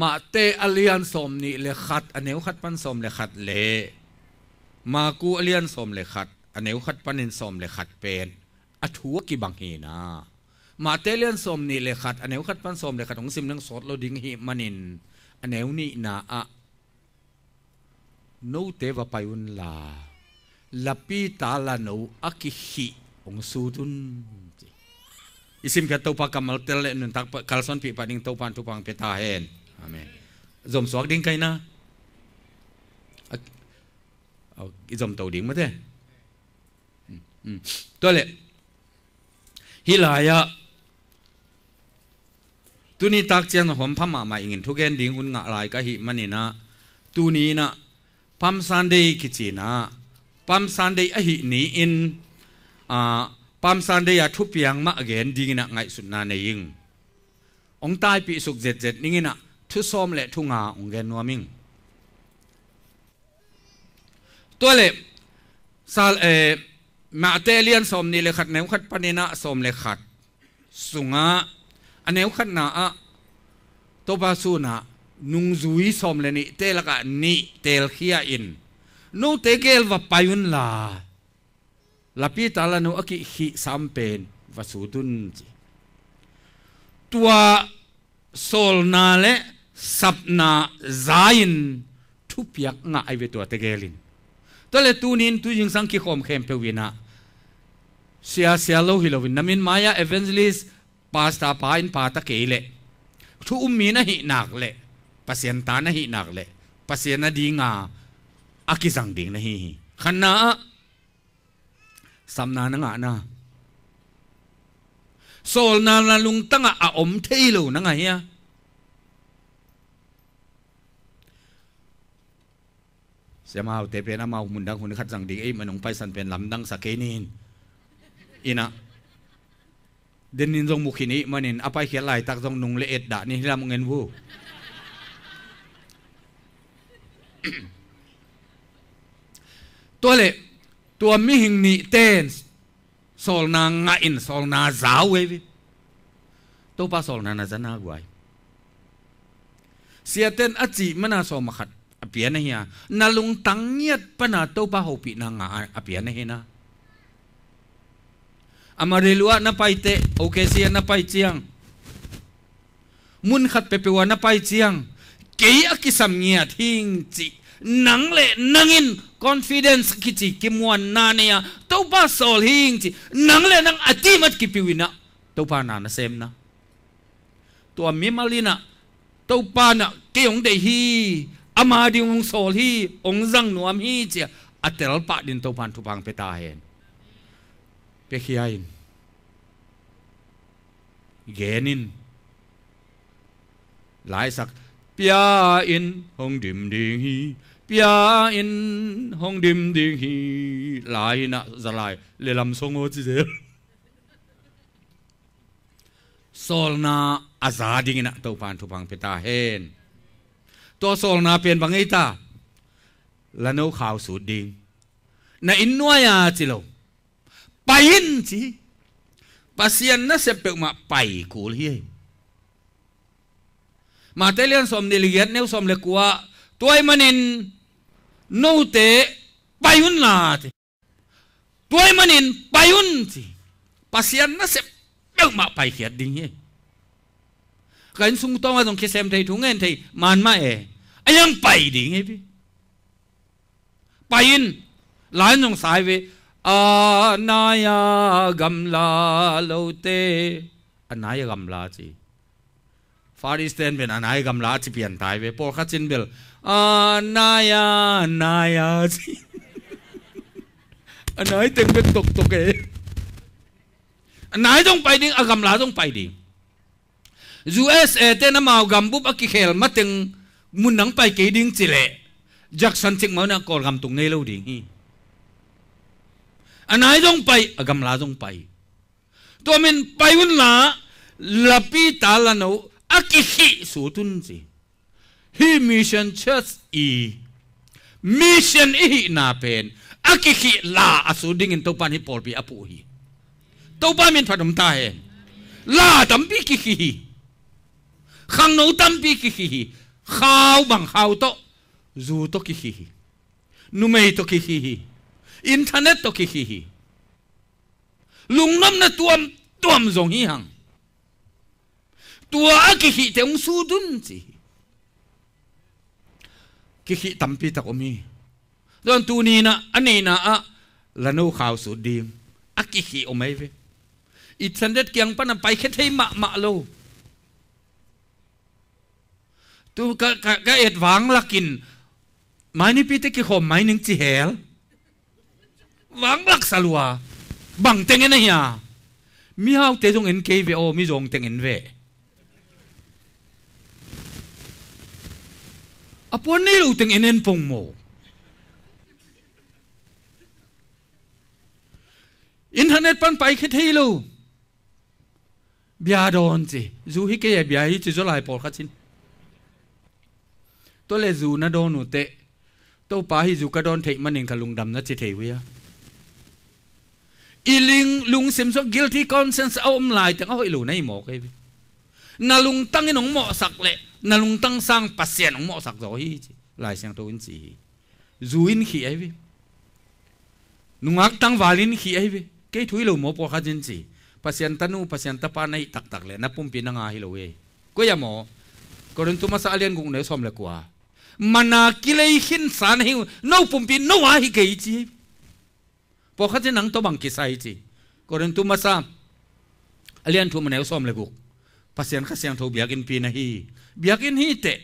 มาเตอเลียนสมนี่เลยขัดอเนวขัดปันสมเลยขัดเลมากูอเลียนสมเลยขัดอเนวขัดปันินสมเลยขัดเป็นอถัวกี่บางเฮนามาเตเลียนสมนี่เลยขัดอเนวขัดปันสมเลยขัดของซิมนังสดเราดิ้งหิมันินอเนวนี่นาอะโนเตวไปุนลาลาปีตาลานูอักิฮิองสูตุนอิสิมกตปากกรมเตลเลนุนตักกัลสันปีปานิงตปันทุปังเปตาเฮนอาเมนจมสวักดิ้งไกนะเอาจอมเต่าดิ้งมาเถอะตัวเล็กฮิลายะตัวนี้ตักเจนหอมพม่ามาอีกทุกแห่งดิ้งอุ่นหงายก็ฮิมันนี่นะตัวนี้นะพัมสันเดย์กิจินะพัมสันเดย์ออฮินี้อินอ่าพัมสันเดย์อะทุบย่างมาเกณฑ์ดิ้งนะไงสุดนานยิงองตายปีสุกเจ็ดเจ็ดนี่นะทุสมเละทุ่งาองเกนัวมิงตัวเล็ซาเอมาเตเลียนสมนี่เลยขัดแนวขัดปนินาสมเลยขัดสุงะอันแนวขัดนาะตัวบาสูนะนุงจุยสมเลยนี่เตลกะนี่เตลเขียอินนูเตเกลว่าไปยุนลาลาพีตาลานูอกิฮิสามเป็นวสูดุนตัวโซลนาเล sapna zain thu piak nga ai ve to te gelin to le tu nin tu jing sang ki khom khem pe wina sia sia lo hi lo win namin maya evangelist pasta pa in pa ta ke thu ummi na hi nak le pasien ta na hi nak le pasien na dinga akisang ding na hi hi khanna samna na nga na sol na la lung tanga a om thei lo na nga hiya เสียมาเอาเตเปนมาหมุนดังหุ่นขัดสังดีไอ้มันหนงไปสันเป็นลำดังสักเคนินอินะเดนินทรงมุขินิมันินเอาไปเขียนลายตักทรงนุงเลเอ็ดด่านี่ลำเงินวูตัวเลตัวมิหิงนิเตนสโอลนางอินสโอลนาซาวเวตัวปาสโอลนานาจนาไวเสียเตนอจิมันาสโอมขัด apia na hiya nalung tangyat pa na to pa hopi na nga apia na hina amarelua na paite okay siya na paitiang mun khat pepewa na paitiang kei kisam nyat hing chi nang le nangin confidence kichi kimwan nania to pa sol hing chi nang le nang atimat kipiwina to pa na na sem na to mi malina to pa na keong de hi ama ding ong sol hi ong zang nuam hi che atel pa din to pan thu pang pe ta hen pe khiain genin lai sak pia in hong dim ding hi pia in hong dim ding hi lai na zalai le lam song o chi sol na azading na to pan tu bang pe ta hen ตัวโซลนาเปลี่ยนบางไอตาละนูข่าวสูดดีในอินนัวยาจิโลไปอินจีปัสยันนะเสพกมาไปกูเฮียมาเตเลียนสมนิลิเกตเนวสมเลกัวตัวไอ้มันินนูเตไปยุนนาทตัวไอ้มันินไปยุนจีปัสยันนะเสพเกมาไปเขียดดิงเฮย cái sung to ma dong ke sem thei thu ngen thei mà ma e ayang pai đi nghe bi pai in à, à, là lan à, dong sai ve anaya gamla lote anaya gamla chi far east end ben anaya gamla chi khát thai ve por khachin bel anaya anaya chi anaya teng ben tok tok e anaya dong đi anh agam la dong pai đi USA เต้นมาเอากำบุปอักขิเหลมาถึงมุนังไปกี่ดิ้งจิเล่จากสันติมาเนี่ยกอลกำตุงเนเลวดิ่งฮีอันไหนจงไปอากำลาจงไปตัวมันไปวันละลับปีตาลันเอาอักขิสูตุนสิฮีมิชันเชิร์ชอีมิชันอีน่าเป็นอักขิลาอสูดิ่งตัวปานิปอลปีอปูฮีตัวปานิผันดมตายลาตั้มปีกิฮี khang nấu tâm pi kì hì hì khao bằng khao to dù to kì hì hì nu mây to kì hì hì internet to kì hì hì lùng năm na tuam tuam dòng hi hằng tua kì hì thế ông su đun chỉ kì hì tâm pi tắc omi don tu ni na anh na a là no khao su dim a kì hì omai ve internet kiang pan pai khét thấy mạ mạ lâu tu ka ka ka et wang lakin mai ni pite ki khom mai ning chi hel wang lak salwa bang teng en ya mi hau te jong en ke ve o mi jong teng en ve apon ni lu teng en en pong mo internet pan pai khit hi lu bia don chi zu hi ke bia hi chi zo lai por kha chin tôi lệ dù na đô nụ tệ tôi pa hi dù cả đôn thịnh mà nín cả lùng đầm nó chỉ thể với iling lung xem so guilty conscience ông lại tiếng ông lù này mỏ cái na lung tăng cái nông mọ sặc lệ na lung tăng sang pasien nông mọ sặc rồi hi lại sang tôi in gì dù in khi ấy vi nung ác tăng vào in khi ấy vi cái thui lù mọ bỏ khát in gì pasien tanu pasien tapa này tắc tắc lệ na pumpi na ngay hi lù ấy có gì mỏ còn tụi mà sao liên cũng nếu xóm lệ quá mà mana kilei hin san hi no pumpi no wa hi cái gì, po kha chen nang to bang ki sai chi koren tu masa alian thu manel som le guk pasian kha siang tho biak in pi na hi biak in hi te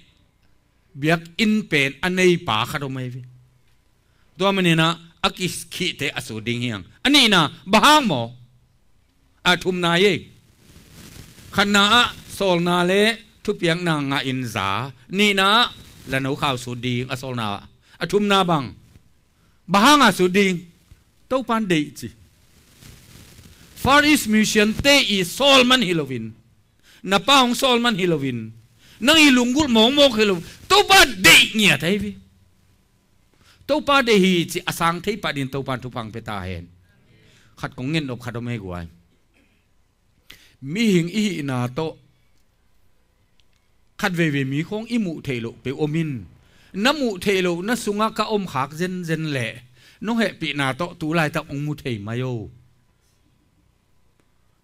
biak in pen anei pa kha do mai vi do mane na akis khi te asu ding hiang ani na bahang mo a thum na ye khan na sol na le thu piang na nga in za ni na là nấu khao số đi à sol nào à chum na bằng bà hang à số đi tàu pan đi chứ Far East Mission te i Solman Hilloween na pa hong Solman Hilloween nang ilunggul mong mong Hilloween tàu pan đi nhỉ thấy vi tàu pan đi hi chứ Asang thấy pa điện tàu pan thu phang pe ta khát cũng nghe nộp khát đâu mê guai mi hình y na to khát về về mi khong i thể lộ lo pe omin na mu thei lo na sunga ka om khak zen zen lệ nó hệ bị nà to tú lại ta ông mu thể mayo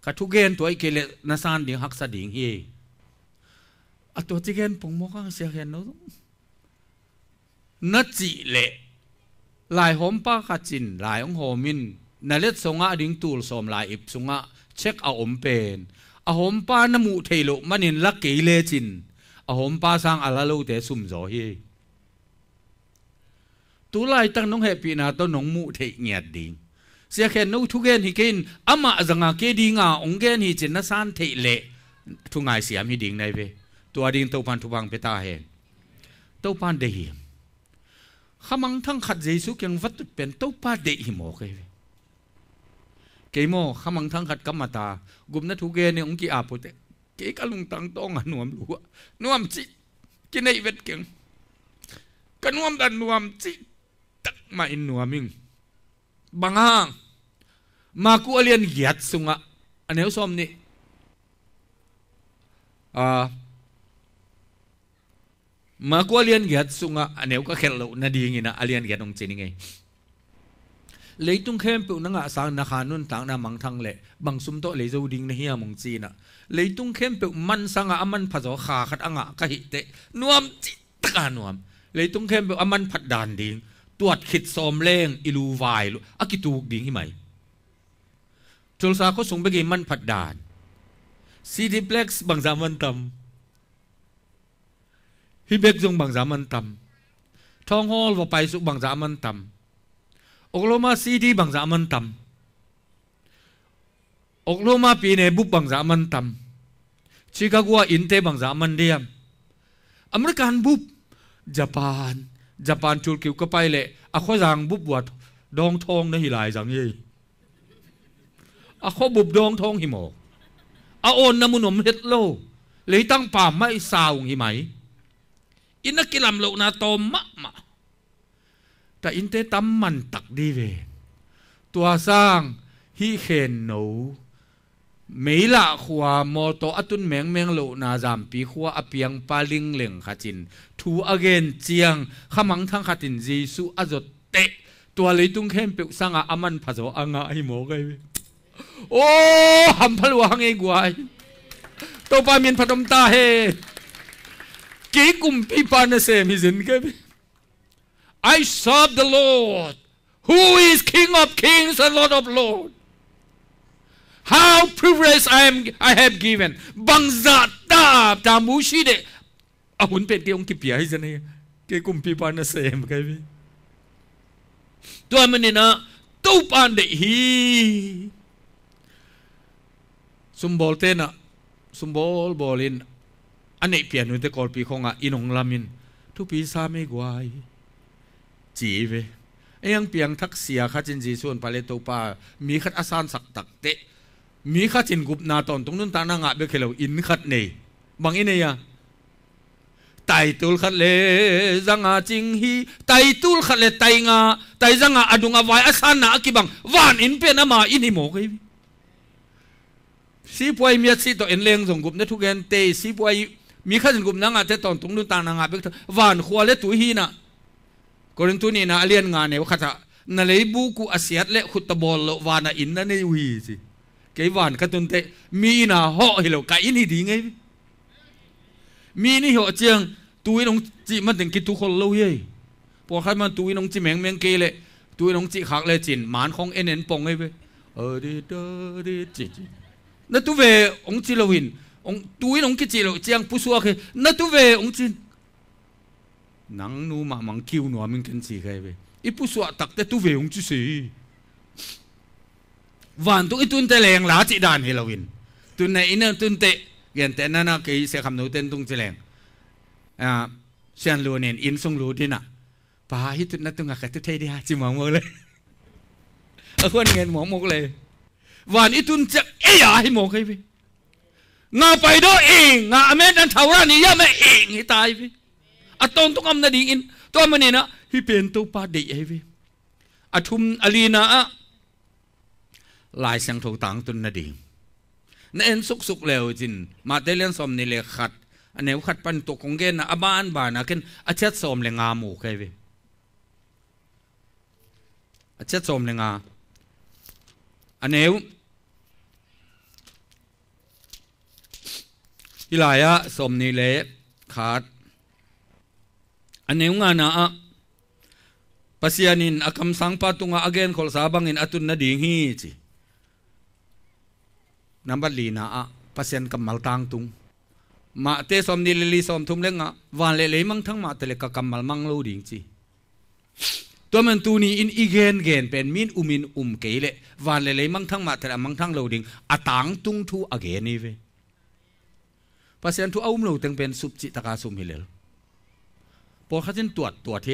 ka thu gen tuổi kê lệ na san ding hak sa ding hi à tu chi gen pong mo khang se hen no na chỉ lệ lại hom pa khát chin lại ông hồ min na let songa ding tul som lại ip sunga check a om pen a à, hom pa na mu thei lo manin la ke le chin hom pa sang ala sum zo hi tu lai tang nong he na to nong mu the nyat ding sia khen no thu gen hi kin ama zanga ke dinga ong gen hi chen na san the le thu ngai siam hi ding nai ve tu ading to pan thu bang pe ta hen to pan de hi khamang thang khat jesu kyang vat pen to pa de hi mo ke ke mo khamang thang khat kamata gumna thu gen ni ong ki apote ke ka lung tăng to ngà nuam lu nuam chi cái này vết keng cái nuam đàn nuam chi tak ma in nuaming bangang à, à, ma à, ku alian giat sunga aneu som ni a ma ku alian giat sunga aneu ka khel lo na dingina alian giat ong chini ngai lấy tung khem phụ năng ạ sang na khanun tang na mang thăng lệ bằng sum to lấy dâu đinh na hiya mong chi na ลยตุ้ n เ k h e มันสัง s a อ g a a m a ข phazo kha khat anga ิต hi t น nuam c ต i taka nuam l e ั t u n g ด h e m pe ตรวจขิดซอมเล่งอิลูวายลูอากิตูกดิ่งที่ไหมจุลสาเขาส่งไปกี่มันผัดด่านซีดีเพล็กซ์บางสามันตำฮิเบกซงบางสามันตำทองฮอลว่าไปสุบางสามันตำโอโลมาซีดีบางสามันตำอกโลมาปีเนบุบบังสามันตำชิคากัวอินเตบังสามันเดียม อเมริกันบุบญี่ปุ่น ญี่ปุ่นจูดกิวก็ไปเลยอะข้อจังบุบวัดดองทองนะฮิลายจังยี่อะข้อบุบดองทองหิมอกอาโอนน้ำมันมเฮ็ดโลเลยตั้งป่าไม่สาวงหิไหม อินนักกิลำโลนาโตมะมะแต่อินเตตัมมันตักดีเว ตัวสร้างฮีเคนโน mấy lạ khua mô tô atun meng meng lộ na giảm pi khua apiang pa ling leng khá thu again chiang khá mắng thang khá tin gì su tua lấy tung khen biểu sang à aman phá gió ăn à ai mô gây ô hầm phá lùa hăng ấy guai tô ba miền phá đông ta hê kế kum pi pa nè xem hi dính cái I serve the Lord who is King of Kings and Lord of Lords how privileged I am I have given บังซาตาตามูชีเดอหุนเป็นเกี่ยงกิบยาให้จะเนี่ยเกี่ยกุมพีปานเซมกันพี่ตัวมันเนี่ยนะตู้ปานเดฮีสมบอลเตนะสมบอลบอลินอันนี้เปลี่ยนหนุ่นแต่กอลปีของอ่ะอินองลามินทุกปีซาไม่กวายจีเวยังเปียงทักเสียข้าจินจีส่วนปาเลตตปามีขัดอาซานสักตักเตะมีขัดสินกุบนาตอนตรงนั้นตานางะเบคเลวอินขัดเนี่ยบางอินเนี่ยไตตุลขัดเลจังอาจิงฮีไตตุลขัดเลไตงาไตจังอาอดุงอวายอาสานากิบังวานอินเป็นอามาอินหิโมกิสีป่วยมีสิตัวเอ็นเลงสงกุบเนี่ยทุกเอ็นเตสีป่วยมีขัดสินกุบนางะแต่ตอนตรงนั้นตานางะเบคเลวานขวาเลตุฮีนะกรณีตัวนี้นะเลียนงานเนี่ยว่าขัดนะเลยบุกุอาเซียตเลขุตบอลวานะอินนั่นเนี่ยวีสิ cái vàn cái tuần tệ mi là họ thì lâu cái ni đi ngay mi ni họ chiang túi nông chị mất đến cái túi khôn lâu vậy bỏ khai mà túi nông chị mèng mèng kê lệ túi nông chị khác lệ chỉnh mán không en en pong ấy về, ở ờ, đi đơ đi chị chị nó tú về ông chị lâu hình ông túi nông cái chị lâu chiang pu xua kê nó tú về ông chị nắng nu mà mắng kêu nó mình cần gì kê về, ít pu xua tắc tê tú về ông chị gì วันตุกตุนเตแรงลาจิดานเฮโลวินตุนในอินเนตุนเตเกียนแต่นั่นนะคือเสียคำนู้เต้นตุงเตแรงอ่าเชียนลูเนนอินทรงลูดินะป่าฮิตุนนั่นตุงกักตุเทดีฮะจิมองมเลยเอาคนเงินหมองมกเลยวันอิตุนจะเอียให้มองให้พี่งาไปด้วยเองงาเมนันทาวรานี่ยาไม่เองให้ตายพี่อตอนตุกอมนาดีอินตัวมันเนี่ยนะฮิเป็นตัวปาดิให้พี่อทุมอลีนาอะลายเสียงถูกต่างตุนนดีนเอ็นสุกสุกเลวจินมาเตเลนสมนีเลขัดอันเนวขัดปันตุกงเกนอาบานบานักเองอาชัดสมเลงามูเคยเวอาชัดสมเลงาอันเนวี่ลายะสมนีเลขัดอันเนวงานอาพัศยานินอาคำสังปาตุงอาเกนขอลสาบังอินอาตุนนดีงี้จีนับัลีน่าอะปร์เซ็นกับมัลตังตุงมาเตสอมนิลลีสอมทุมเลงอ่ะวันเลเลมังทั้งมาเตเลกกำมัลมังโลดิ่งจีตัวมันตูนี้อินอีเกนเกนเป็นมินอุมินอุมเกลเลวันเลเลมังทั้งมาเตเลมังทั้งโลดิ่งอตังตุงทูอาเกนีเวภาษนทุเอามโลตึงเป็นสุบจิตกาสุมฮิเลลพอเขาเช่นตรวจตรวจเท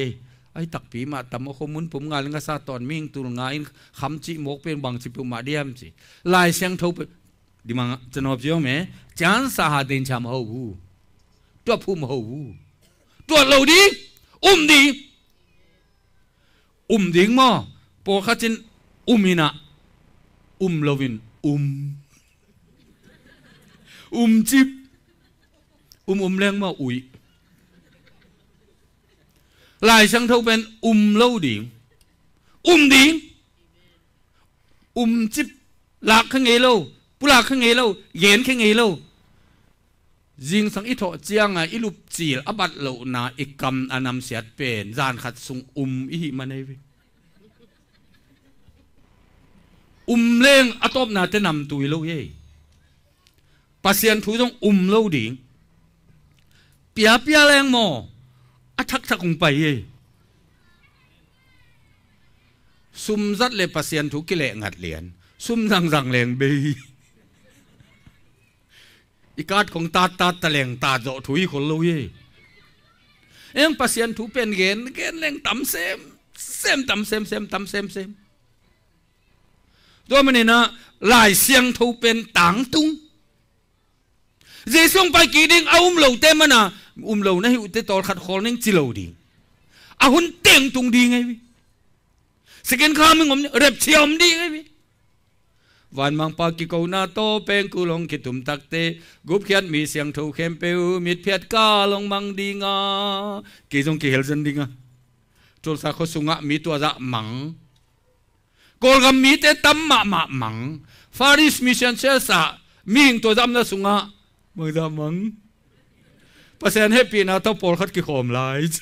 ไอ้ตักปีมาตำมคมุนผมงานเลงกาซาตอนมิ่งตุลงาอินคำจิโมกเป็นบางจิปุมาเดียมจิลายเสียงเทาဒီမှာကျွန်တော်ပြောမယ်ဂျန်စာဟာသင်္ချာမဟုတ်ဘူးတွက်ဖို့မဟုတ်ဘူးတွက်လို့ဒီဥမ်ဒီဥမ်ဒီမောပေါ်ခချင်းဥမီနာဥမ်လဝင်ဥမ်อุมจิบอุม อุมแรงมาอุยลายช่างเท่าเป็น อุมเล่าดีอุมดีอุมจิบหลักข้างไงเล่าปุลาขังเงลเย็นขังเงลจิงสังอิทอเจียงอ่ะอิลุปจีลอบัดเหลนาอิกรรมอนามเสียดเป็นจานขัดสุงอุมอิหิมันเอวอุมเล้งอตบนาจะนำตุยโลเย่ปัสเซียนทุยต้องอุมโลดิ่งเปียเปียแรงหมออัทักทักคงไปเย่ซุมซัดเลยปัสเซียนทุกิเลงัดเหรียญซุมรังรังแรงเบยอีกัดของตาตาตะเลงตาโจถุยคนลุยเอ็งปัสยันถูเป็นเกนเกนเลงต่ำเซมเซมต่ำเซมเซมต่ำเซมเซมตัวมันนี่นะลายเสียงถูเป็นต่างตุงเจสุงไปกี่ดิ้งเอาอุ้มเหลวเต็มมันนะอุ้มเหลวนะฮิวเตตอลขัดคอนิ่งจิเหลวดิ้งอาหุ่นเต็งตุงดีไงวิสกินข้ามึงผมเรียบเชียมดีไงวิวันมังปากิโกนาโตเป็นกุลงกิตุมตักเตกุบเขียนมีเสียงถูกเข้มเปวมิดเพียดกาลงมังดีงากี่จงกี่เฮลซันดีงาจุลสาคสุงะมีตัวจะมังกอลกัมมีเตตัมมะมะมังฟาริสมิเชนเชลสะมิงตัวจำนะสุงะมึงจะมังเปอร์เซ็นต์ให้ปีนาทอปอลคัดกิโคมไลท์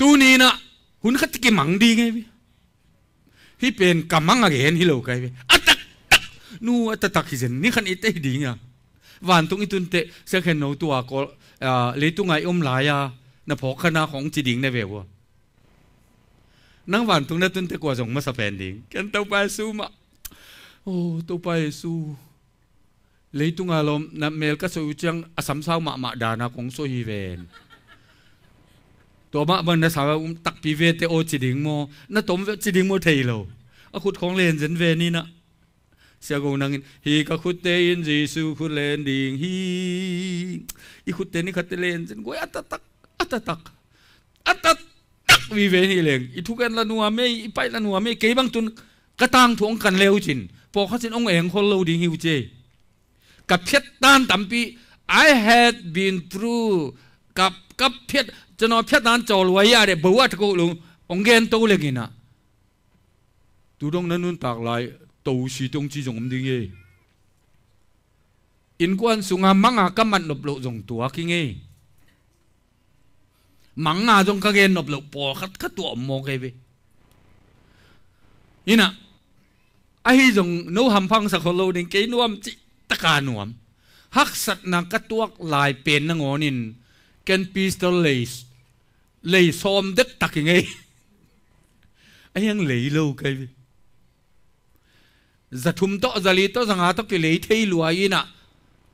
ตูนีนะหุนขัดกิมังดีไงพี่ี่เป็นกำมังอะไรเห็นฮิโลไงพี่อัตตักนู่อัตตักฮิเซนนี่ขันอิเตดีเงี่ยวันตรงอีตุนเตเสียห็นหนูตัวก็เลยตุงไงอมหลายอะนะพอคณะของจีดิงในเววนังวันตรงนั้นตุนเตกว่าส่งมาสเปนดิงกันตัวไปสู้มาโอ้ตัวไปสู้เลยตุงอารมณ์นับเมลก็สวยจังอสัมเศร้ามามาดานาของโซฮีเวนตัวมาบันนะสาวตักปีเวเตโอจิดิงโมนะตมจิดิงโมเทโลอะขุดของเลนเซนเวนี่นะเสียกงนังฮีก็ขุดเตยินจีสูขุดเลนดิงฮีอีขุดเตนี่ขัดเลนเซนกวยอัตตักอัตตักอัตตักวีเวนี่เลงอีทุกันละนัวไม่อีไปละนัวไม่เกยบังตุนกระตังทวงกันเลวจินพอเขาจินองเองคนเลวดิงฮิวเจกับเพียตานตัมปี I had been through กับกับเพียကျွန်တော်ဖြတ်တန်းကြော်လွယ်ရတဲ့ဘဝတစ်ခုလုံးအငန်တိုးလေကင်နာသူတို့နန်းနန်းတက်လိုက်တူစီတုံးကြီးစုံမင်းကြီးอินกวนสุงามังอากมันนบลุจงตัวกิงเอมังอาจงกะเกนบลุปอขัดขัดตัวมองเกวนี่นะไอ้จงนูหำพังสักคนโลดิงเกนวมจิตกานวมฮักสัตนักกะตัวลายเป็นนงอนินเกนปีสเตอร์เลส lì xôm đức tạc kỳ ngay anh ăn lì lâu cây vi giờ thùng to giờ lì to rằng à to kỳ lì thấy lùa ấy nà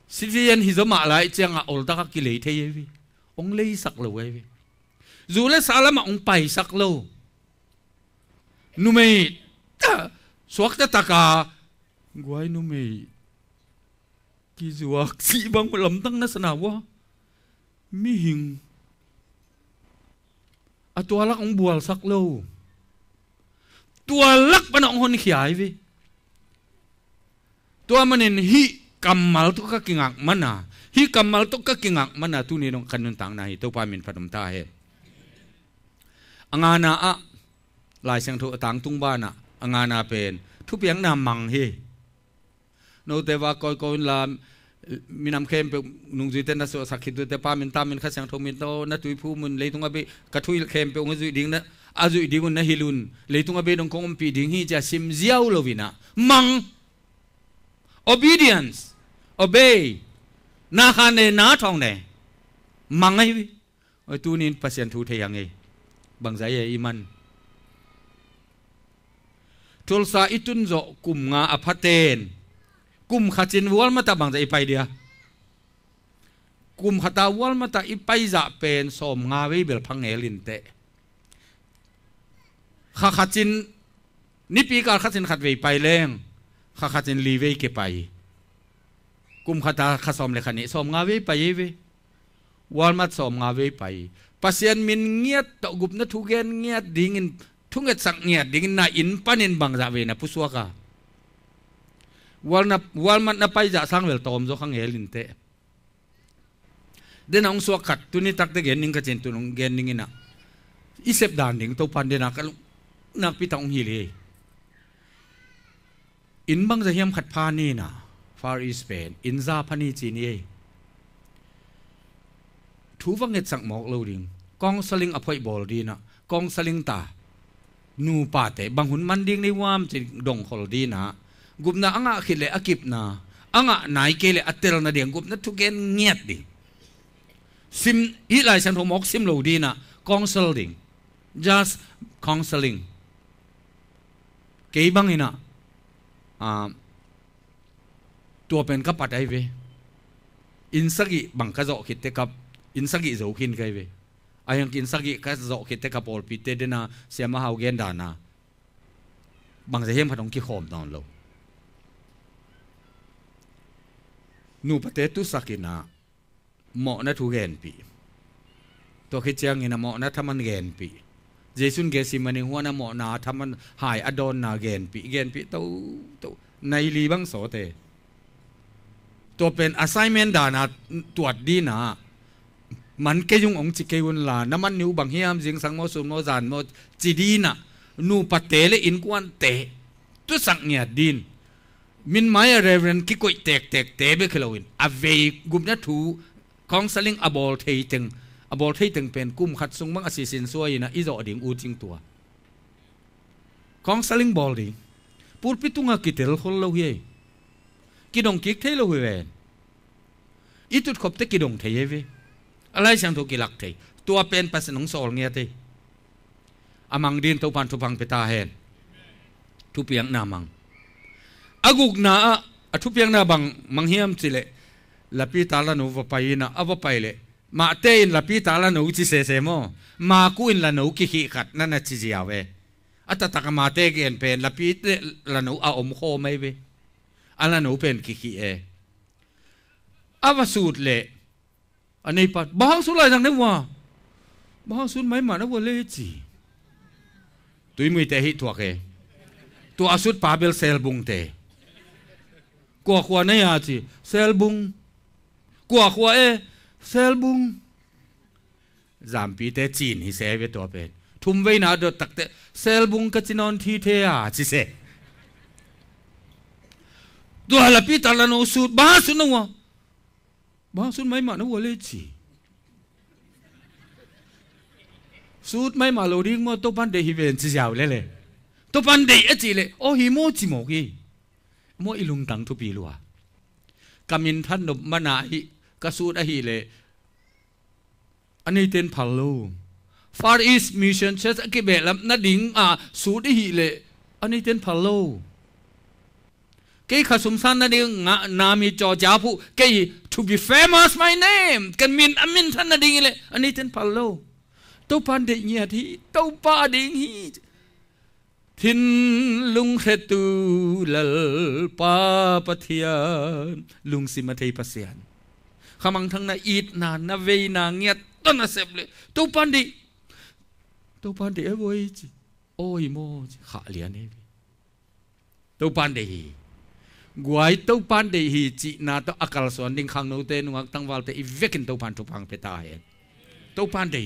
sĩ viên anh hi gió mạ lại chăng à ổn ta kỳ lì thấy vi ông lì sạc lâu vi dù lấy sao lắm mà ông bày sạc lâu nụ mày ta suak ta ta cả à. guai nụ mày kỳ zuak sĩ một lầm tăng nó sanh à mi hình à tua lắc ông buồn sắc lâu tua lắc bên ông hôn khiái vi tua manin hi kamal tu ka kingak mana hi kamal tu ka kingak mana tu ni dong kanun tang na hi to pamin padam ta he angana a lai sang thu tang tung ba na angana pen tu piang na mang hi no te va koi koi lam มินำเข้มไปนุ่งจุยเต้นนะสวสักขิดแต่ป้ามินตามินข้าเสียงทงมินโตนะตุยผู้มุนเลยตุงอเบกระทุยเข้มไปองค์จุยดิ้งนะอาจุยดิ้งนะฮิลุนเลยตุงอเบดงคงอมปีดิ้งฮีจะซิมเจียวโลวินะมัง obedience obey นาคาเนนาทองเนมังไงตูนินพัศยันทูเทียงไงบังใจเอีมันทุลซาอิตุนโจกุมงาอภัตเตน kum khatin wal mata bang ta ipai dia kum khata wal mata ipai za pen som ngawi bel phang elin te kha khatin ni pi kar khatin khat pai leng kha khatin li vei ke pai kum khata kha som le khani som ngawi pai e we wal mat som ngawi pai pasien min ngiat to gup na thugen ngiat dingin thunget sak ngiat dingin na in panin bang za we na puswa วันนวันมันนับไปจากสังเวลตอมจ้ังเฮลินเตเดนองสวักขัดตุนี้ตักเตเกนิงกัจินตุนงเกนิงินะอิเซบดานิงตัวพันเดนักลงนักพิทองฮิเลอินบังจะเฮียมขัดพานีนะฟาร์อีสเปนอินซาพานีจีนีทูฟังเงตสังหมอกเลวดิงกองสลิงอภัยบอลดีนะกองสลิงตานูปาเตบังหุนมันดิงในวามจิดงคอลดีนะ gupna anga khile akipna anga nai kele atel na ding gupna thuken ngiat di sim hi lai san homok sim lo di na counseling just counseling cái bang ina à tua pen ka patai ve in sagi bang ka zo khit te kap in sagi zo khin kai ve ayang in sagi ka zo khit te kap ol pi te dena sema hau gen da na bang ze hem phatong ki khom don lo นูประเทศตุสักินาเหมาะนะทุเกนปีตัวขี้เจียงเี่นะเหมาะนะทำมันเกนปีเจสุนเกสิมันหัวนะเหมาะนาทำมันหายอดอนนาเกนปีเกนปีเต้าเต้าในรีบังโสเตตัวเป็นอาศัยเมนดานาตรวจดีนะมันเกยุงองจิเกยุนลาน้ำมันนิวบางเฮียมจิงสังโมสุโมจานโมจีดีนะนูปะเตเลอินกวนเตตุสังเงียดินมินไม่เรเวนกิโกยเตกเตกเตะเบคลาวินอเวกุมนัทูของสลิงอบอลเทยตึงอบอลเทยตึงเป็นกุมขัดซุงมังอสิสินซวยนะอิจอดิงอูจิงตัวของสลิงบอลดิปูดปิตุงกิเตลคนเลวเฮกิดงกิกเทเลวเวนอิจุดขบเตกิดงเทเยเวอะไรเ่างทุกิลักเทยตัวเป็นปัสนงสอลเงียเทอมังดินทุพันทุพังเปตาเฮนทุเปียงนามัง aguk na a athupiang na bang manghiam chile lapi tala no va na ava paile ma te in lapi tala no chi se se mo ma ku in la no ki hi khat na na chi jiawe ve atata ka ma te gen pen lapi te la no a om kho mai ve ala no pen ki hi e ava sut le anei pat bahang su lai sang ne wa bahang sun mai ma na wo le chi tui mui te hi thuak e tu asut pabel sel bung te kwa kwa na ya chi sel bung kwa kwa e sel bung zam pi te chin hi se ve to pe thum ve na do tak te sel bung ka non thi the ya chi se tu hala pi ta la no su ba su no wa ba su mai ma no wa le chi su mai ma lo ding mo to pan de hi ven chi jaw le le to pan de a e chi le o hi mo chi mo ki มัวอิลุงตังทุปีลัวกามินท่านนบมนาฮิกสูดอหิเลอันนี้เต็นพัลลู Far East Mission Church กิเบลัมนัดิงอ่าสูดหิเลอันนี้เต็นพัลลูกี่ขสมสันนัดิเองนามีจอจ้าผู้กี่ to be famous my name กันมินอามินท่านนัดิเองเลอันนี้เต็นพัลลูตัวปันเดียที่ตัวป้าเด็กฮี Thin lung khe tu lal pa pa thian lung si ma thei pa sian khamang thang na it na na ve na nghe ton na sep le tu pan di tu pan di e boi chi oi mo kha lian e tu pan di guai tu pan di hi chi na to akal so ning khang no te nuak tang wal te i vekin tu pan tu pang pe ta he tu pan di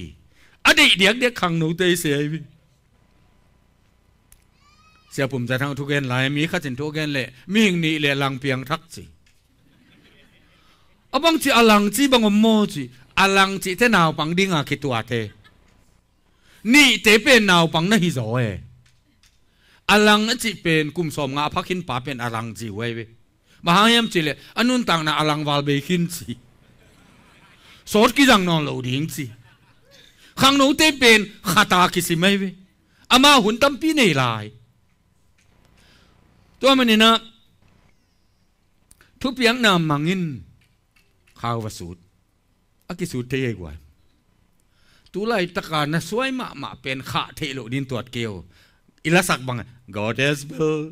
adi diak de khang no te se ai ียผมจะทั้งทุกเกนหลายมีข้าจินทุกเกนเละมีหงนี่เละลังเพียงทักสิอบังจีอลังจีบังอมโมจีอลังจีเทนาวปังดิ้งอาคิตัวเทนี่เตเป็นนาวปังนะฮิโซเออลังจีเป็นกุมสมงาพักหินป่าเป็นอลังจีเว้ยมาหางยมจีเลยอันนู้นต่างนะอลังวาลเบหินจีสดกีจังนอนเหลาดิ้งจีขังโนเตเป็นขาตาคิสิไม่เว้ยอามาหุ่นตั้มปีในลายตัวมันนี่นะทุบยังนำมังอินข้าวสูตร อกิสูตรเทยกว่าตุไรตะการนะสวยมกมาเป็นขาเทโลดินตรวจเกลียวอิลสักบัง God is able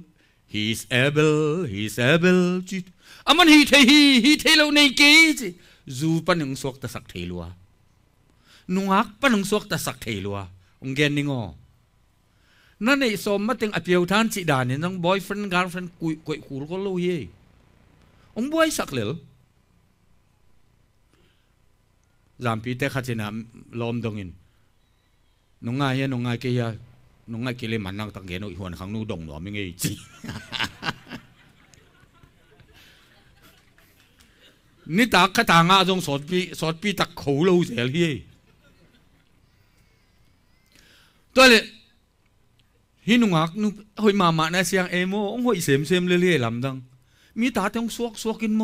He is able He is able จิตอามันฮีเทฮีฮีเทโลในเกจิจูปันยงสวกตะสักเทลัวนุงักปันยงสวกตะสักเทลัวองเกนนิงอนั่นไอ้สมมาติงอเปียวท่านจีดานเนี่ยน้อง boyfriend girlfriend กุยกุยขู่ก็ลู่เย่องบวยสักเหลวจำปีเตะขัดเสนามลอมดงอินน้องง่ายเฮน้องง่ายเกียน้องง่ายเกลมันนั่งตังเกนอีหวนขังนู่ดงหนอไม่ไงจีนี่ตาขะตางาจงสอดปีสอดปีตักขู่ลู่เสียเลยตัวเลยฮินุงักนุหอยมามาเนี่ยเสียงเอโมองหอยเสมเสมเลี่ยเลี่ยลังมีตาต้งสวกสวกินโม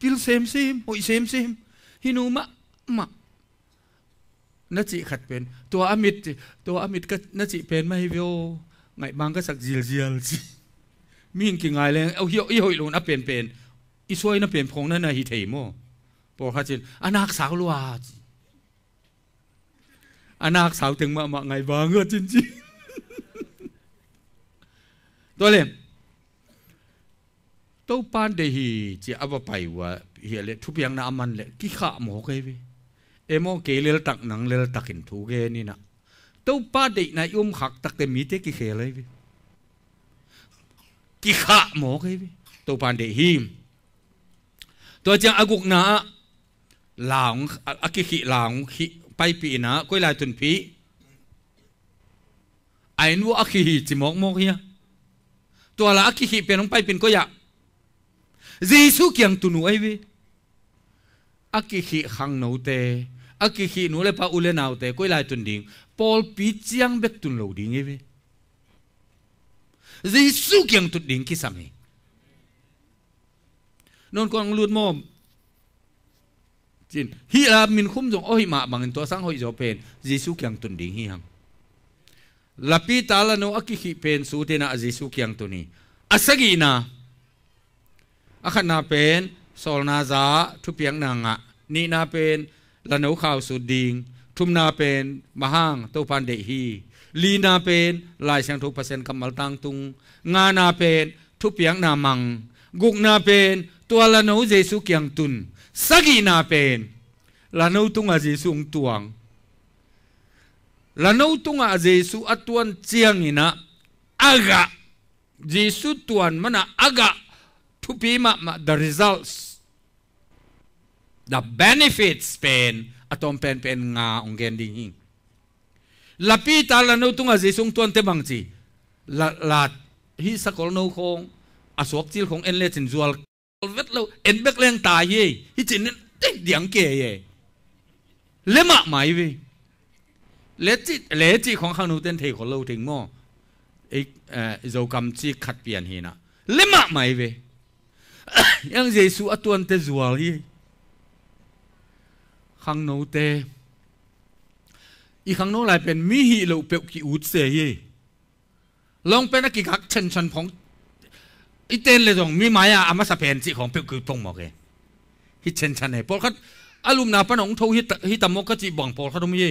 พิลเสมเสมหอยเสมเสมฮินุมะมะนัจิขัดเป็น ตัวอมิตตัวอมิตก็นัจิเป็นไม่เวียวไงบางก็สักจิลจิลจิมีงกิ่งไงเลยเอาเหี้ยอีหอยลงนับเป็นเป็นอีส่วยนับเป็นพงนั่นนะฮิเทโมปอคาจินอนาคสาวลวดอนาคสาวถึงมาหมาไงบางก็จริงจริตัวเลมตัวปานเดฮีจะเอาไปวะเฮเลทุบยังนามันเลยกี่ข้ามกเวเอโมเกลลตักหนังเลลตักินทูเกนี่นะตัวปาเด็กนายอุ้มขักตักเตมีเตกี่เคเลยเวกี่ข้ามกเวตัวปานเดฮีตัวจังอากุกนาหลางอากิขิหลางขิไปปีนะก็ลายตุนพีไอ้นัวอากิหิจิมอกมอกเฮียตัวละกิฮิเป็นองไปเป็นก็ยะเยซูเกียงตุนูไอวีอากิฮิขังนูเตอากิฮินูเลปาอุเลนาวเตก็ไลตุนดิงปอลปีเจียงเบกตุนโลดิงไอวีเยซูเกียงตุนดิงกิสามีนนกองลูดมอมจินฮิลามินคุ้มจงโอ้ยมาบังตัวสังหอยจอเป็นเยซูเกียงตุนดิงฮิฮังลับพีตาลนูอักขิเพนสูตินาอจิสุขยังตุนีอาศกีนาอคันนาเพนโซลนาซาทุพยังนางะนีนาเพนลานูข่าวสุดดิงทุมนาเพนมหังโตพันเดฮีลีนาเพนลายเซียงทุพเซนกัมมัลตังตุงงานาเพนทุพยังนามังกุกนาเพนตัวลานูเจสุขยังตุนสกีนาเพนลานูตุงอจิสุงตวง lano tunga jesu atuan chiang ina aga jesu tuan mana aga thupi ma, ma the results the benefits pen atom pen pen nga ongen ding hing lapi ta lano tunga jesu tuan te bang chi la la hi sakol no khong asok chil khong en le chin zual vet lo en bek leng ta ye hi chin den eh, diang ke ye lema mai ve เลจิเลจิของข้างนู้นเต้นเทของเราถึงมั่วไอ้เอ่อเจ้ากรรมจีขัดเปลี่ยนเฮนนะเลมะไม่เวยังเยซูอตวนเตจัวลีข้างนู้นเตอีข้างนู้นลายเป็นมิฮิโลเปียวกิอุตเซี์ลงเป็นนักกิจักเชนชันของอีเต้นเลยตรงมีไม้อะอามาสเปนจีของเปียวกิตรงหมอกเอฮิเชนชันเอพอลคัดอารมณ์นาปนองทูฮิตฮิตมกกจีบังพอลคัดตรงมี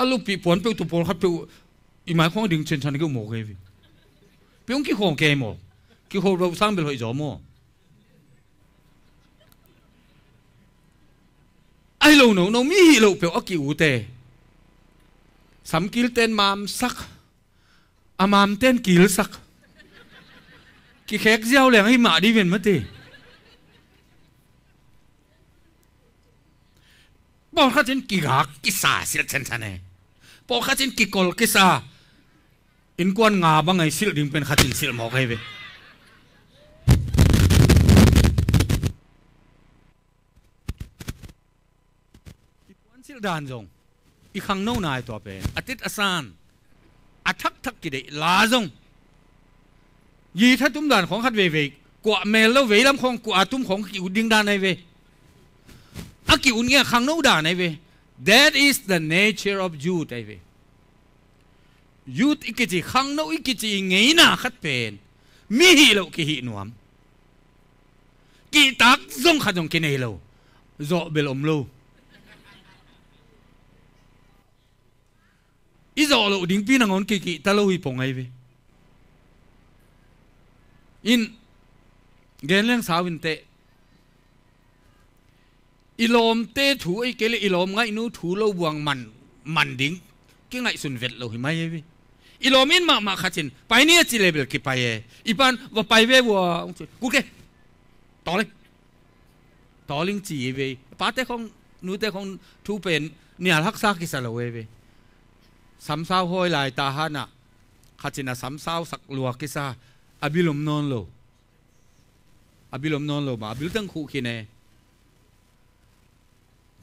alu pi pon pe tu por khat pe i mai khong ding chen chan ge mo ge vi pe ong ki khong ke mo ki ho ro sang bel hoi zo mo ai lo no no mi hi lo pe o ki u te sam kil ten mam sak amam ten kil sak ki khek giao leng hi đi ven ma te bọn khát chân kỳ gạc kỳ xà xì lạ chân chân ปอขัดินกิกอลกิซาอินกวนงาบังไอสิลดิงเป็นขัดินสิลหมอกให้เวสิลดานจงอีขังโน่นายตัวเป็นอาทิตย์อาซานอาทักทักกิเดลาจงยีทัดตุ้มด่านของขัดเวเวกว่าเมลแล้วเวลำของกว่าตุ้มของกิวดิงดานในเวอากิวเงี้ยขังโน่ด่านในเว That is the nature of you, David. Youth ikiti khang no ikiti ngay na khát pen. Mi hi lo ki hi nuam. Ki tak zong khát zong ki nei lo. Zọ bel om lo. Ý zọ lo ding pi nang on ki ki ta hi pong ai ve. In gen leng sao in te ilom te thu ai kele ilom ngai nu thu lo buang man man ding ki ngai sun vet lo hi mai vi ilomin ma ma khatin pai ni chi level ki pai e ipan wa pai ve wa ke to le to ling chi e ve pa te khong nu te khong thu pen ni al hak sa ki sa lo ve ve sam sao hoi lai ta ha na khatina sao sak lua ki abilom non lo abilom non lo ma abil tang khu ki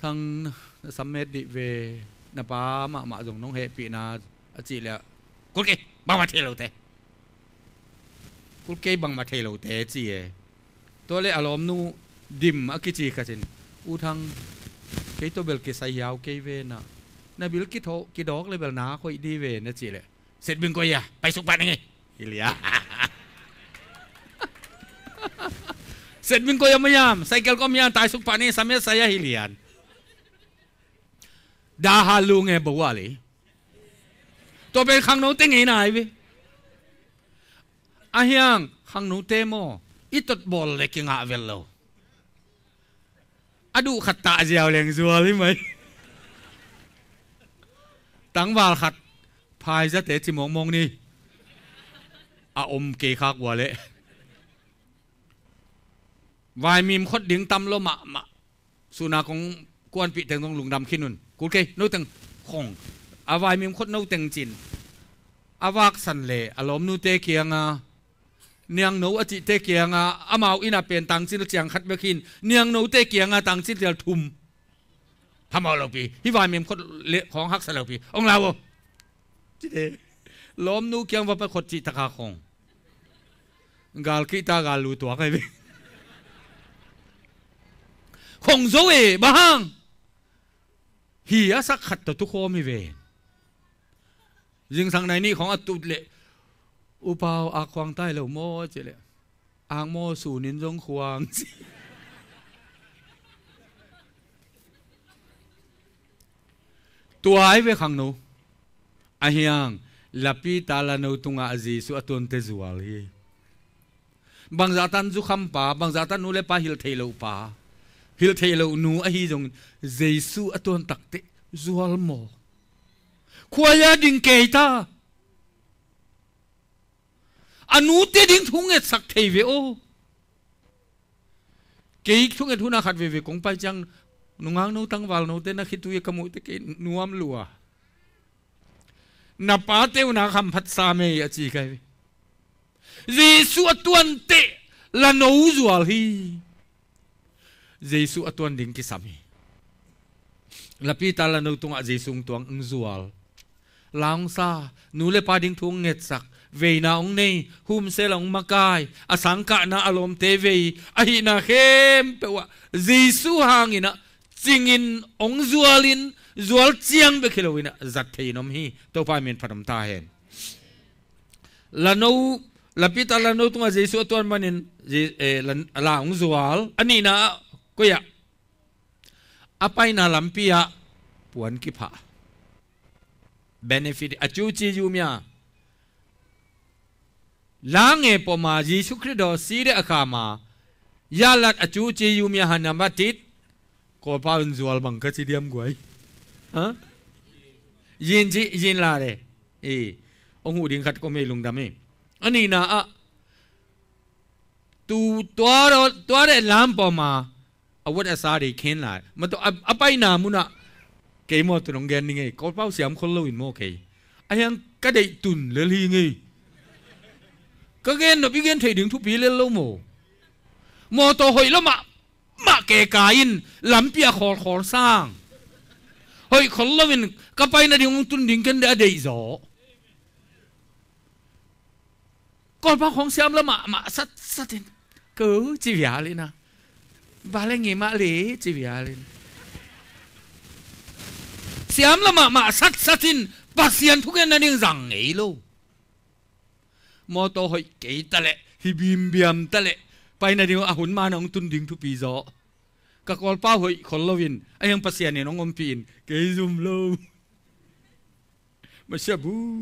thằng sắm hết đi về nà ba mạ mạ dùng nông hệ bị nà chị là cút cái bằng mặt thề lâu thế cút cái bằng mặt thề lâu thế chị ấy tôi lấy alom nu dim à cái chị cả u thằng cái tôi bel cái say yao cái về nà nà bel cái thô cái đó lấy bel ná coi đi về nà chị lệ xét bưng coi à bay xúc bạn ngay ilia xét bưng coi à mấy yam cycle có mấy yam tai xúc bạn ngay sao mấy saya hilian đa hà nghe bầu lì tôi bên khang nấu tên ngày này vi à hiang khang nấu tên bol lệ kinh hạ về lâu adu khát tạ giàu liền rùa lì mày tăng vào khát phai ra thế chỉ mong mong đi à ôm kỳ khác quá lệ vài mìm khót điếng tâm lô mạ mạ suna kong quan vị teng tong lùng đam khi nun กูเคนู้ตังคงอาวายมีมคดนู้ตังจินอาวากสันเลอารมณ์นู้เตเกียงอ่ะเนียงนูอจิเตเกียงอ่ะอามาอินาเปลี่ยนตังสินเจียงคัดเบกินเนียงนูเตเกียงอ่ะตังสิลเดือดทุมทำเอาเราปีฮิวายมีมคดเละของฮักสันเราปีองเราจิเดล้มนู้เกียงว่าไปขดจิตะคาคงกาลกีตากาลูตัวใครบีคงโซเอบ้างฮีอาสักขัดตัวทุกคนไม่เวนยิงทางในนี่ของอตุเลอุปาวอาควางใต้เหล่าโมเจเลอางโมสู่นินจงควางตัวไอ้เวขังนูอาเฮียงลับปีตาลานูตุงอาจีสุอตุนเตจวาลีบางจาตันจุคำป่าบางจาตันนูเลปาฮิลเทโลป่า hil thei lo nu a hi jong jesu aton takte zual mo khoya ding keita anu te ding thung et sak thei ve o ke thung et huna khat ve ve kong pai chang nungang no tang wal no te na khitu ye kamu te ke nuam lua na pa te una kham phat sa me a chi kai jesu atuan te la no zual hi Jesu atuan ding kisami. Lapi tala no tunga Jesu tuang ang zual. Laong sa, nule pa ding tuong ngetsak, về na ông này hum sẽ là ông makai à sáng na alom te về à na khem pe wa jisu hang ina chingin ông zualin zual chiang be khelo ina zat thei nom hi to pa min phadam ta hen lano lapita lano tunga jisu tuan manin eh, la ông zual ani na ก็ยะอภัยนาลัมพียะปวนกิพะ benefit อาจูจียูมียล้างเงปมาจีสุคริโดสีเดอคามายาลัดอาจูจียูมียหันมาติดก็พาอุนจวลบังกจิเดียมกวยฮะยินจียินลาเรเอองหูดิงขัดก็ไม่ลงดามีอันนี้นะอะตูตัวรถตัวเรล้างปมาအဝတ်အစားတွေခင်းလာမတော့အပိုင်နာမှုနာကေမောတုံငယ်နေငယ်ကောပေါ့ဆီယမ်ခလုံးဝင်မောခေအဟံကဒိတ်တုန်လလီငယ်ကကဲနဘိကင်ထေဒင်းသူပီလေလုံးမောမောတော့ဟိုလမမကေကိုင်လမ်ပီခေါ်ခေါ်ဆောင်ဟိုခလုံးဝင်ကပိုင်နာဒီငုံတုန်ဒင်းကန်တဲ့အဒေဇောကောပေါ့ခေါ်ဆီယမ်လမမဆတ်ဆတ်တင်ကိုကြည့်ရလေနာ Vale nghe mà lì chỉ vì alin. Siam là mà mà sát sát tin bác sĩ thuốc cái này rằng ấy luôn. Mô tô hội kỹ ta lệ, hi bìm bìm ta lệ. Bài này điều à hồn mà nó tuân đình thu bì rõ. Các con bao hội khốn lâu anh em bác này nó ngom pin, cái zoom lâu. Mà xe bù.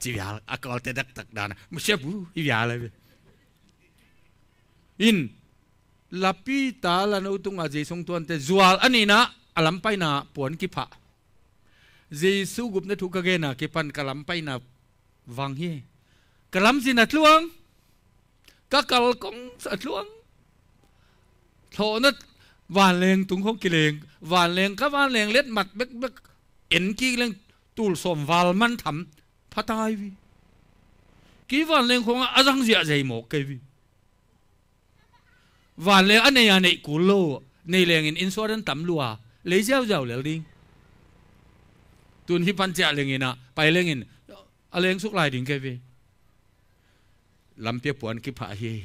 Chỉ vì à con tên đặc đặc đàn, à. mà hi vì à In, lapi ta la no tung a je song tuan te zual ani na alam pai na puan ki pha je su gup na thu ka na ke pan kalam pai na wang hi kalam gì at luang ka kal kong at luang tho na van leng tung khong ki leng van leng ka van leng let mat bek bek en ki leng tul som val man tham phatai vi ki van leng khong a jang zia zai mo ke vi và lẽ anh này anh à, này cú lô này lẽ in insurance tấm lúa lấy giàu giàu lẽ đi tuần hi pan chạy lẽ in à bay lẽ in anh lẽ xúc lại đừng cái về làm việc buồn kịp hạ hi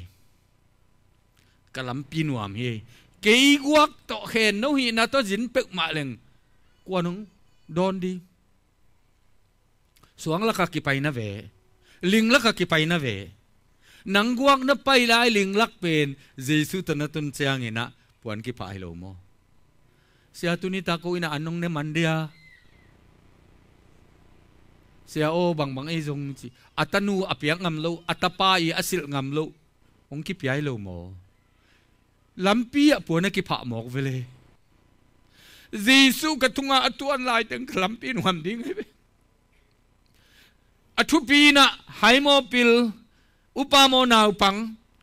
cả làm pin nuam hi cái quốc tọ khen nó hi nó tọ dính bực mạ lẽ qua nung don đi xuống là cả kịp bay na về lính là cả kịp bay na về nang guak na pai lai ling lak pen jesu tana tun chiang ina puan ki pai lo mo sia tu ni ta ko ina anong ne mandia sia o oh, bang bang e eh, jong chi atanu apiang ngam lo atapa i asil ngam lo ong ki pai lo mo lampi a puan ki pha mok vele jesu ka thunga atuan lai teng lampi nuam ding hebe athupi na haimo pil อุปาโมนาวปัง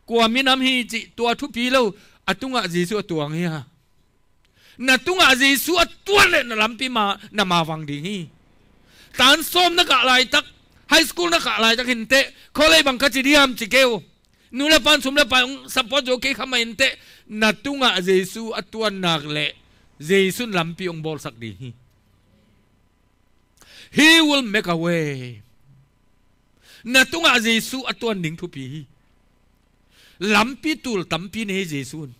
กัวมีน้ำฮีจิตัวทุพีเลวอตุงะจีสุตัวงี้ฮะนัตุงะจีสุตัวเล่นลำปีมานามาวังดีฮีตอนส้มนักอะไรตักไฮสคูลนักอะไรตักเห็นเตะเขาเลยบังคับจีดียมจิเกวนูเลปันสมเลปันสปอร์ตโอเคขมาเห็นเตะนัตุงะจีสุตัวนักเล่จีสุลำปีองบอลสักดีฮี He will make a way นตุงอาเจสุอัตัวนิงทุพีลัมปีตูลตัมปีเนเจสุน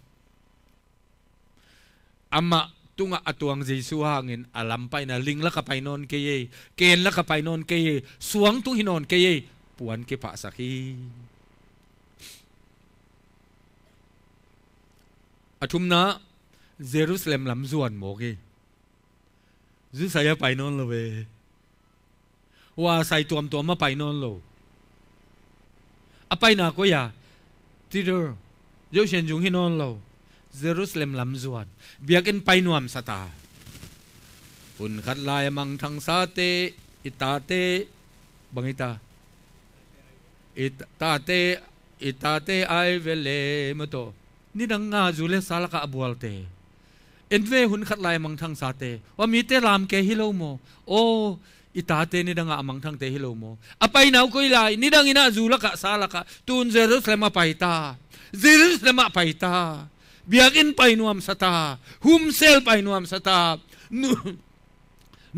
อามาตุงอตัวงเจสุฮางินอาลัมไปนะลิงละกับไปนอนเกย์เกนละกับไปนอนเกย์สวงตุงหินนอนเกย์ปวนเกปะสักีอาทุมนะ เยรูซาเล็มลำส่วนโมกีจใส่ไปนอนเลยว่าใส่ตัวมตัวมาไปนอนเลย apai na ko ya tidur jo shen on lo jerusalem lam zuan biakin pai nuam sata un khat lai mang thang sa itate bangita itate itate ai vele mato ni dang nga zu le ka abual te hun khat lai mang thang sa te wa lam ke hi mo o oh, itate ni danga amang thang te hilomo apai nau koi lai ni dang ina zula ka sala ka tun jerusalem apai ta jerusalem apai ta biakin pai nuam sata hum sel pai nuam sata nu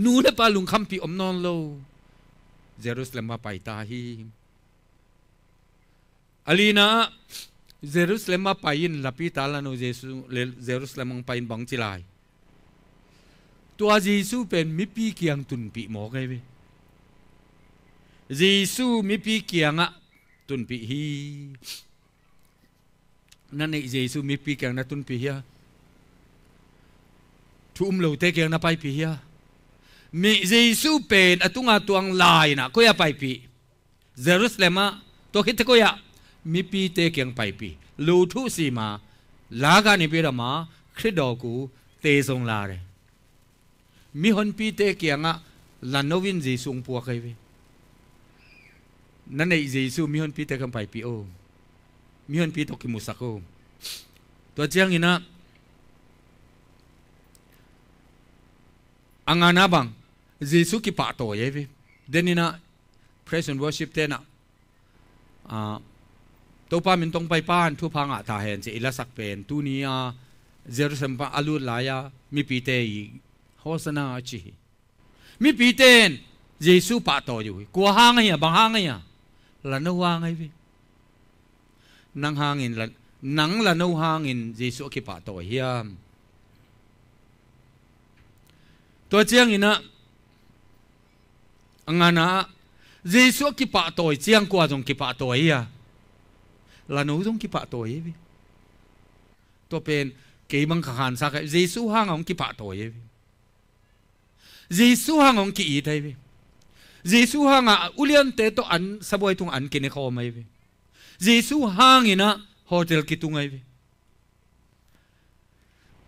nu le pa lung kham pi om non lo jerusalem apai ta hi alina jerusalem apai in lapita lanu jesu jerusalem ang pain bang chilai ตัวเยซูเป็นมิปีเกียงตุนปีหมอกไงเว้ยเยซูมิปีเกียงอะตุนปีฮีนั่นเองเยซูมิปีเกียงนะตุนปีเฮียทุ่มเหลวเตเกียงนะไปปีเฮียมีเยซูเป็นอตุงอาตวงลายนะก็อย่าไปปีเยรูซาเล็มตัวคิดก็อย่ามิปีเตเกียงไปปีลูทุสีมาลากานิเปรมาคริดอกูเตทรงลาเลย mi hon pi te là nó novin gì sung pua cái ve nãy nei gì su mi hon pi te không phải pi o mi hon pi to tôi ki musako na, chiang anh angana bang gì Jesus ki pa to yevi denina praise and worship tena a ah, to pa min tong pai pan thu ngã ta hen chỉ ila sắc pen tu nia jerusalem pa alu laya mi pi te Hosanna chi mi pi ten Giêsu pa to ju ko hang ya bang hang ya là no wa ngai vi nang hang in là nang là no hang in Giêsu ki pa to hiam to chiang ina angana Giêsu ki pa to chiang kwa jong ki pa to ya là no jong ki pa to ye vi to pen ke mang khan sa ka Giêsu hang ông ki pa to ye vi Giêsu hang ông kỳ thế vi Giêsu hang à ulian tế to ăn saboi tung an kinh khó mai vi Giêsu hang ina hotel kí tung ai vi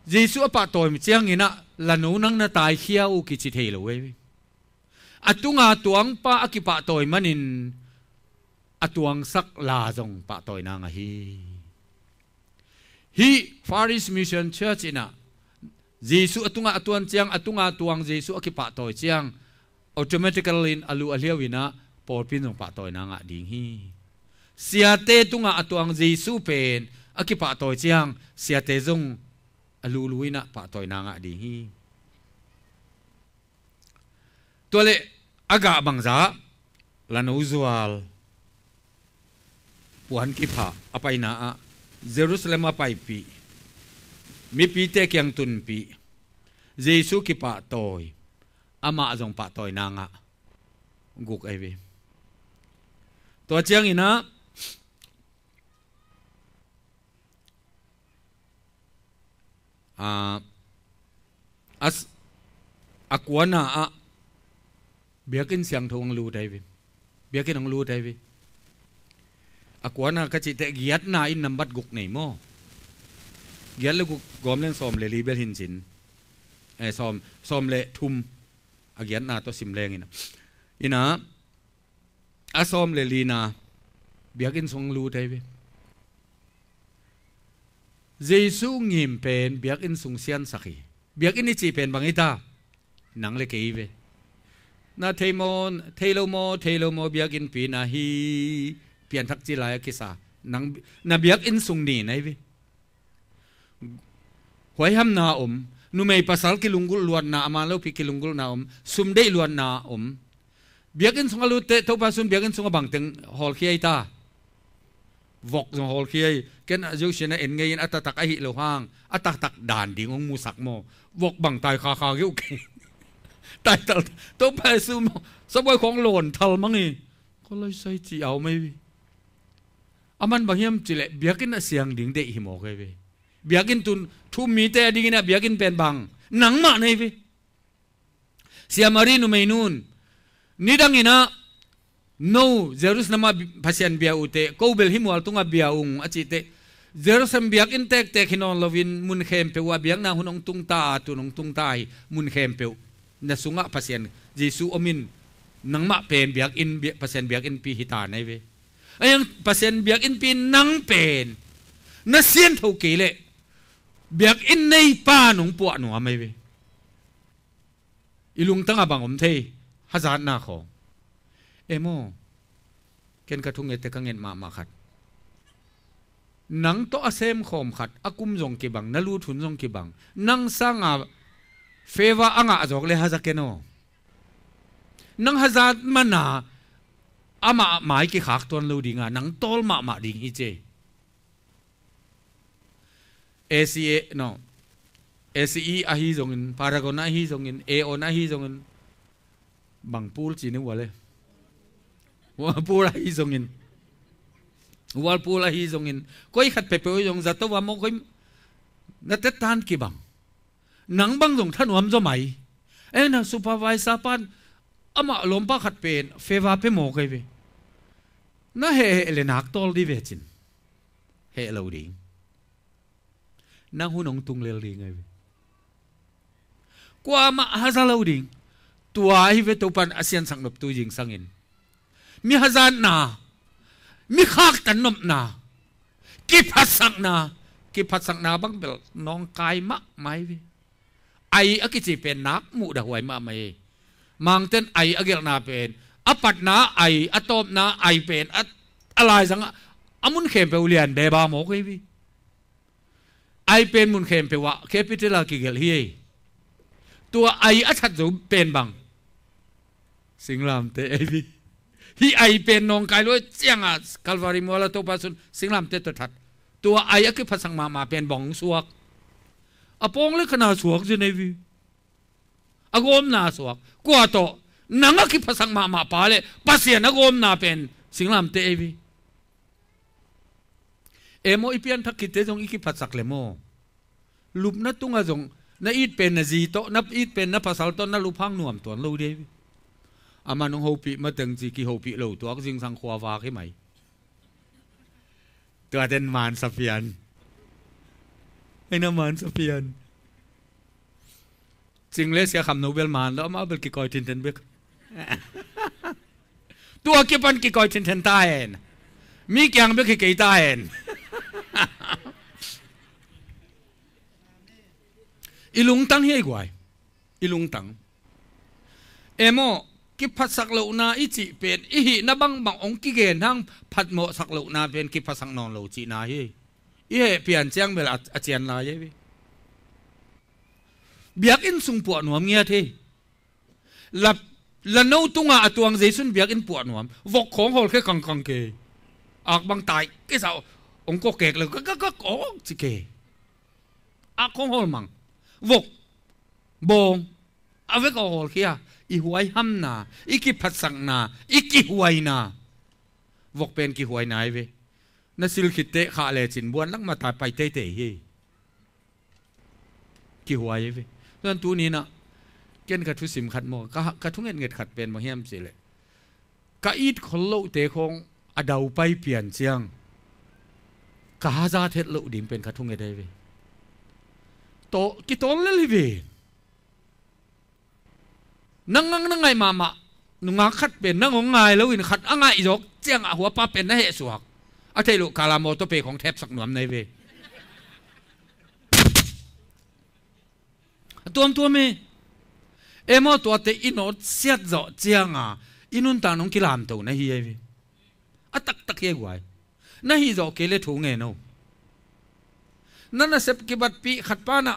Giêsu apa tôi mi chiang ina là nấu năng na tai khia u kí chi thế lo ai vi atunga tuang pa akipa toy manin atuang sak la zong pa toy na nga hi hi Faris Mission Church ina Jesu atunga atuan chiang atunga tuang Jesu akipa toy chiang automatically in alu aliawina porpin nong pa toy nanga ding hi siate tunga atuang Jesu pen akipa toy chiang siate zong alu luina pa toy nanga ding hi tole aga bangza lanu zual puan kipa apaina a Jerusalem apai pi mi pi te kyang tun pi jesu ki pa toy ama jong pa toy na nga guk ai ve to chiang ina a ah, as akwana a biakin siang thong lu dai ve biakin ang lu dai ve akwana ka chi te giat na in nam bat guk nei mo เกียนลูกกอมเล่นซอมเลลีเบลหินจินไอ้ซอมซอมเลทุมอาเกียนนาตัวสิมแรงอินะอินะอาซอมเลลีนาเบียกินสงลูได้เวเยซูงิมเป็นเบียกินสงเซียนสักีเบียกินนี่จีเป็นบางอิตาหนังเลกีเวนาเทมอนเทโลโมเทโลโมเบียกินปีนาฮีเปลี่ยนทักจีลายกิสาหนังนาเบียกินสงนีไหนเวหวยห้ำนาอมนูไม่ภาษาคิลุงกุลลวนนามาแล้วพิคิลุงกุลนาอมซุมได้ลวนนาอมเบียกันสงลุเตทุกภาษาเบียกันสงบังถึงฮอลขี้ไอตาวกสงฮอลขี้ไอเกันอายุเชนะเอ็นเงินอัตตักไอหิโลห้างอัตตักตักด่านดิ่งงมูสักโมวกบังตายคาคาเกี่ยวกันตายตลทุกภาษาสบายของหล่นทัลมั้งอีก็เลยใส่จีเอาไม่อามันบางเฮียมจิเละเบียกันเสียงดิ่งเดหิโมกันไป biakin tun thu mi te adingina biakin pen bang nang ma nei vi siamari nu meinun nidangina no jerusalem phasian bia ute kobel himwal tunga bia ung achite jerusalem biak in tek tek hinon lovin mun khem pe wa biak na hunong tung ta tu nong tung tai mun khem pe na sunga phasian jesu omin ma pen biak in biak phasian biak in pi hita nei ve ayang phasian biak in pi nang pen na sian tho ke le biak in nei pa nung pu nu a mai ve ilung tang bang om thei hazan na kho emo ken ka thung ete kangen ma ma khat nang to asem khom khat akum jong ki bang nalu thun jong ki bang nang sanga fewa anga ajok le keno, nang hazat mana ama mai ki khak ton lo dinga nang tol ma ma ding hi che ACA e, no ACE a hi zongin Paragon a hi zongin AON a hi zongin bằng pool chỉ nên wale Walpool a hi zongin Walpool a hi zongin koi khat pepe o zong zato wa mo koi na Tết tan ki bang nang bang zong than wam zo mai e na supervisor pan ama lompa khat pen fewa pe mo kai ve na he he le nak tol di ve chin he lo ding na hunong tung lel ding ai qua ma hazalo ding tua hi ve to pan asian sang nop tu jing sangin mi hazan na mi khak tan nop na ki phat sang na ki phat sang na bang bel nong kai ma mai vi ai akichi pen nak mu da huai ma mai e. mang ten ai agel na pen apat na ai atop na ai pen at alai sang amun khem pe ulian be ba mo kai vi ไอเป็นมุนเขมเปวะแคปิตลากิเกลเฮตัวไออัชัดสูเป็นบังสิงลามเตไอพีฮีไอเป็นนองกายรวยเจียงอ่ะคาลวาริมัวลาตัวปัสุนสิงลามเตตัวทัดตัวไออักคือังมามาเป็นบองสวกอปองเลขนาสวกจะในวีอโกมนาสวกกว่าโตนังอักคือังมามาปาเลยัสเสียนอโกมนาเป็นสิงลามเตไอพีเอโมอิเปียนทักขิตเตจงอิคิพัสสักเลโมลุบนัตุงอาจงนัอีดเป็นนาจีโตนับอีดเป็นนับภาษาโตนนับลุพังนวมตัวลูเดีอามานุงโฮปีมาถึงจีกิโฮปิโลตัวกิงสังขวาวาขึ้ไหมตัวเดนมานสเปียนไอ้นามานสเปียนจริงเลยเสียคำโนเบลมานแล้วมาเบลกิกอยทินเทนเบกตัวกิปันกิกอยทินเทนตายเอมีแกงเบกิกิตายเอ ilung tang hi guai ilung tang emo ki phat sak lo na i chi pen i hi na bang bang ong ki gen hang phat mo sak lo na pen ki phat sak non lo chi na hi i he pian chiang bel a chian la ye bi biak in sung pu nuam ngia the la la no tunga atuang jaisun biak in pu nuam vok khong hol khe kang kang ke ak bang tai cái sao ông có kẹt là các các các có chỉ kề à không hồn măng วกบงเอาไว้ก็โอลเขียอีหวยห้ำนาอีก่ผัดสังนาอีก่หวยนาวกเป็นก่หวยไหนเวนั่นสิลขิตเตะขาเลจินบวนลักมาตายไปเตะเตะฮีกิหวยเวตอนตัวนี้นะเกฑนกระทุสิมขัดมอกกระทุเงินเงินขัดเป็นมาเฮียมสิเลยกะอีดคนโลเตะคงอดาวไปเปลี่ยนเสียงกะฮาซาเทศโลกดิ่งเป็นกระทุเงินได้เว to kitol le live nangang nangai mama nunga khat pen nango ngai lo in khat anga i jok cheng a hua pa pen na he suak a thei lu kala mo to pe khong thep sak nuam nei ve tuam tuam me emo to te inot siat zo chianga inun ta nong kilam to na hi ve atak tak ye gwai na hi zo ke le thu nge no nana sep ki bat pi khat pa na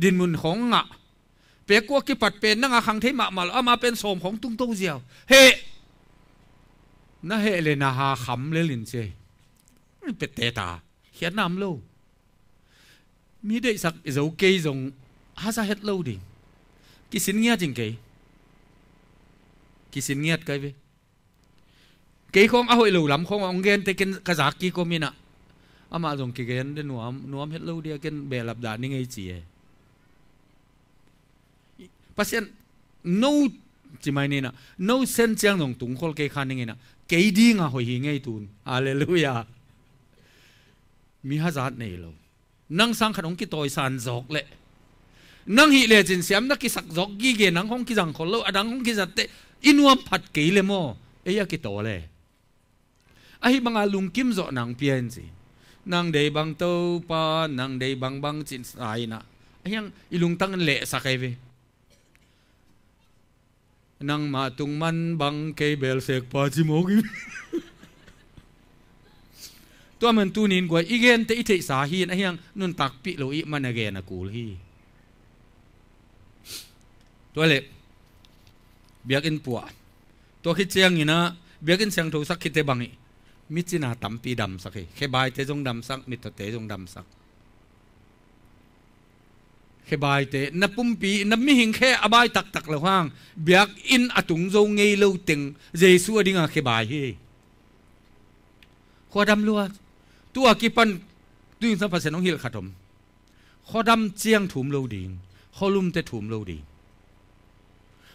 din mun khong nga pe ko ki pat pen na nga khang thei ma mal ama pen som khong tung to ziaw he na he le na ha kham le lin se pe te ta nam lo mi dei sak zo ke zong ha sa het lo ding ki sin nghe jing ke ki sin nghe cái ve cái không a hội lâu lắm không ông ghen te ken ka ki ko mi ama dong ki gen de nuam nuam het lo dia ken be lap da ni ngai chi e pasien no chi mai ni na no sen chang dong tung khol ke khan ni na ke di nga hoi hi ngai tun hallelujah mi ha zat nei lo nang sang khanong ki toy san jok le nang hi le chin siam na ki sak jok gi ge nang hong ki jang khol lo adang hong ki zat te inuam phat ke le mo eya ki to le ai manga lungkim zo nang pian chi nang day bang to pa nang day bang bang chin ai na ayang tang le sa kay ve nang matung man bang kay bel sek pa chi mo gi to man tu nin gwa igen te ite sa hi na yang nun tak pi lo i man again a kul hi to le biak in puwa to khi chiang ina biak in sang tho sak khite bangi มิจินาตัมปีดำสักเขบายเตจงดำสักมิตเตจงดำสักเขบายเตนับปุ่มปีนับมิหิงแค่อบายตักตักเลวห้างเบียกอินอตุงโจงเงยเลวติงเจสัวดิ่งเขบายเฮขอดำลัวตัวกิปันตุยสัมภาษณ์น้องฮิลขัดผมขอดำเจียงถุมเลวดิ่งขอลุมเตถุมเลวดิ่ง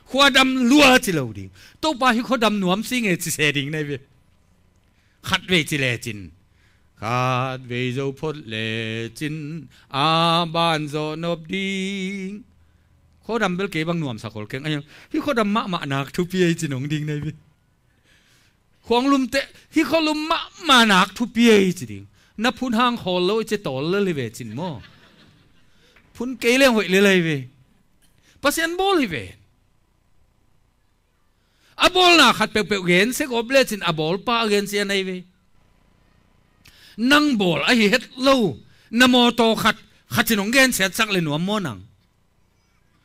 ขอดำลัวจิเลวดิ่งตัวไปขอดำหนวมสิงเอจิเสดิ่งในเวขัดเวจิเลจินขาดเวโจพดเลจิน อาบานโซนบดีโคดำเบลเกบังหน่วมสักคนเก่งไอ้ยังพี่โคดำมะมะนักทุพีไอจินองดิงในพี่ขวงลุมเตะพี่เขาลุมมะมานักทุพีไอจิดิงนับพุนห้างคอลโลจะต่อเลเลยเวจินมอพุนเกลี้ยงหวยเลยเลยเวปัสยันโบลยเว Abol bol na khat pe pe gen se go ble chin a pa gen se nei ve nang bol a hi het lo namo to khat khat chin ong gen se chak le nuam mo nang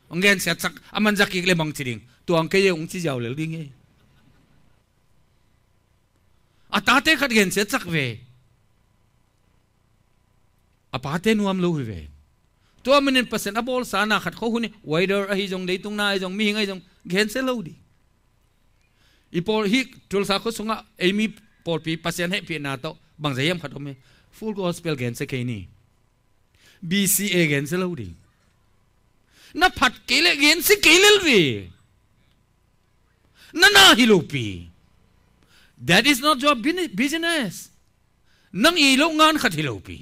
ong gen se chak aman zaki ik le mang chi ding tuang ke ye ong chi jaw le ding e a ta te khat gen se chak ve a pa te nuam lo hi ve to manin pasen abol bol sa na khat kho huni wider a hi jong deitung na ai jong mi hingai jong gen se lo di ഇപ്പോൾ ഹി ടുൾ സാഖു por pi pasien he pi na to bang zayam khatome full gospel gen se kaini bca gen se lodi na phat kele gen se kelel ri na na hilopi that is not your business nang ilo ngan khat hilopi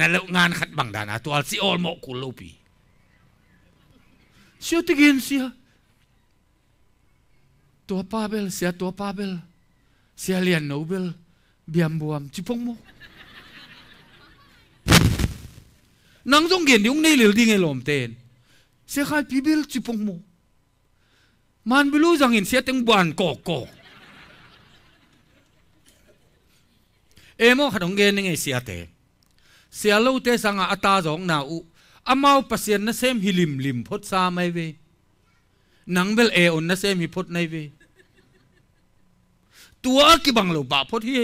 na lo ngan khat bang dana to al si all mo kulopi siya tigin siya ตัวป้าเบลเสียตัวป้าเบลเสียเหรียญโนเบลเบียมบวมชิพงมุนังจงเกียนยุงนี่หรือดีไงหลอมเตนเสียขายพีเบลชิพงมุมันไม่รู้จังเห็นเสียตึงบานกอกกอกเอโมขนมเกนยังไงเสียเตเสียลูเตสังอาตาสองนาอุอามาอุปเสียนนะเซมฮิลิมลิมพดซาไม่เวนังเบลเออนนะเซมฮิพดในเวตัวกี่บังเราบาปพอดี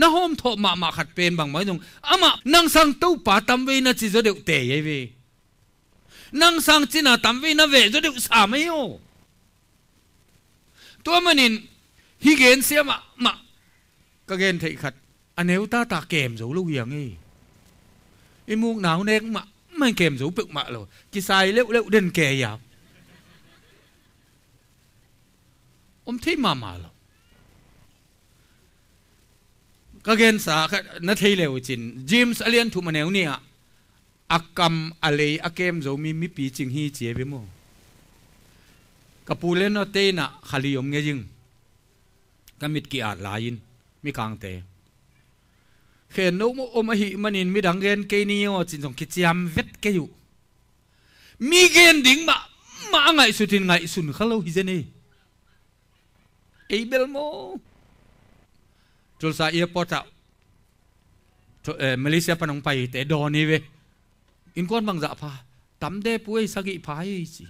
น้าหอมทอมามาขัดเป็นบางไม้ตรงอามานังสังตู้ป่าตำเวนะจีจะเดือดเตะยัยเวนังสังจีน่าตำเวนะเวจะเดือดสามเอโอตัวมันนินฮิเกนเสียมะมะก็เกนเทขัดอันเอวตาตาเกมสูลูกเหียงไงไอ้มูกหนาวเน็กมะไม่เกมสูปึกมะหรอจีใส่เลี้ยวเลี้ยวเดินแก่ยาว om thei ma ma lo ka gen sa na thei le chin james alian thu maneu nia akam ale akem zo mi mi pi ching hi che be mo kapule no te na khali om nge jing kamit ki at lain mi kang te khen no mo om hi manin mi dang gen ke ni o chin jong ki chiam vet ke yu mi gen ding ma ma ngai su tin ngai sun khalo hi je nei Ibilmu. mo. sa iya pota. Eh, Malaysia panong pai te do ni we. In bang za pa. Tam de puai sagi pai si.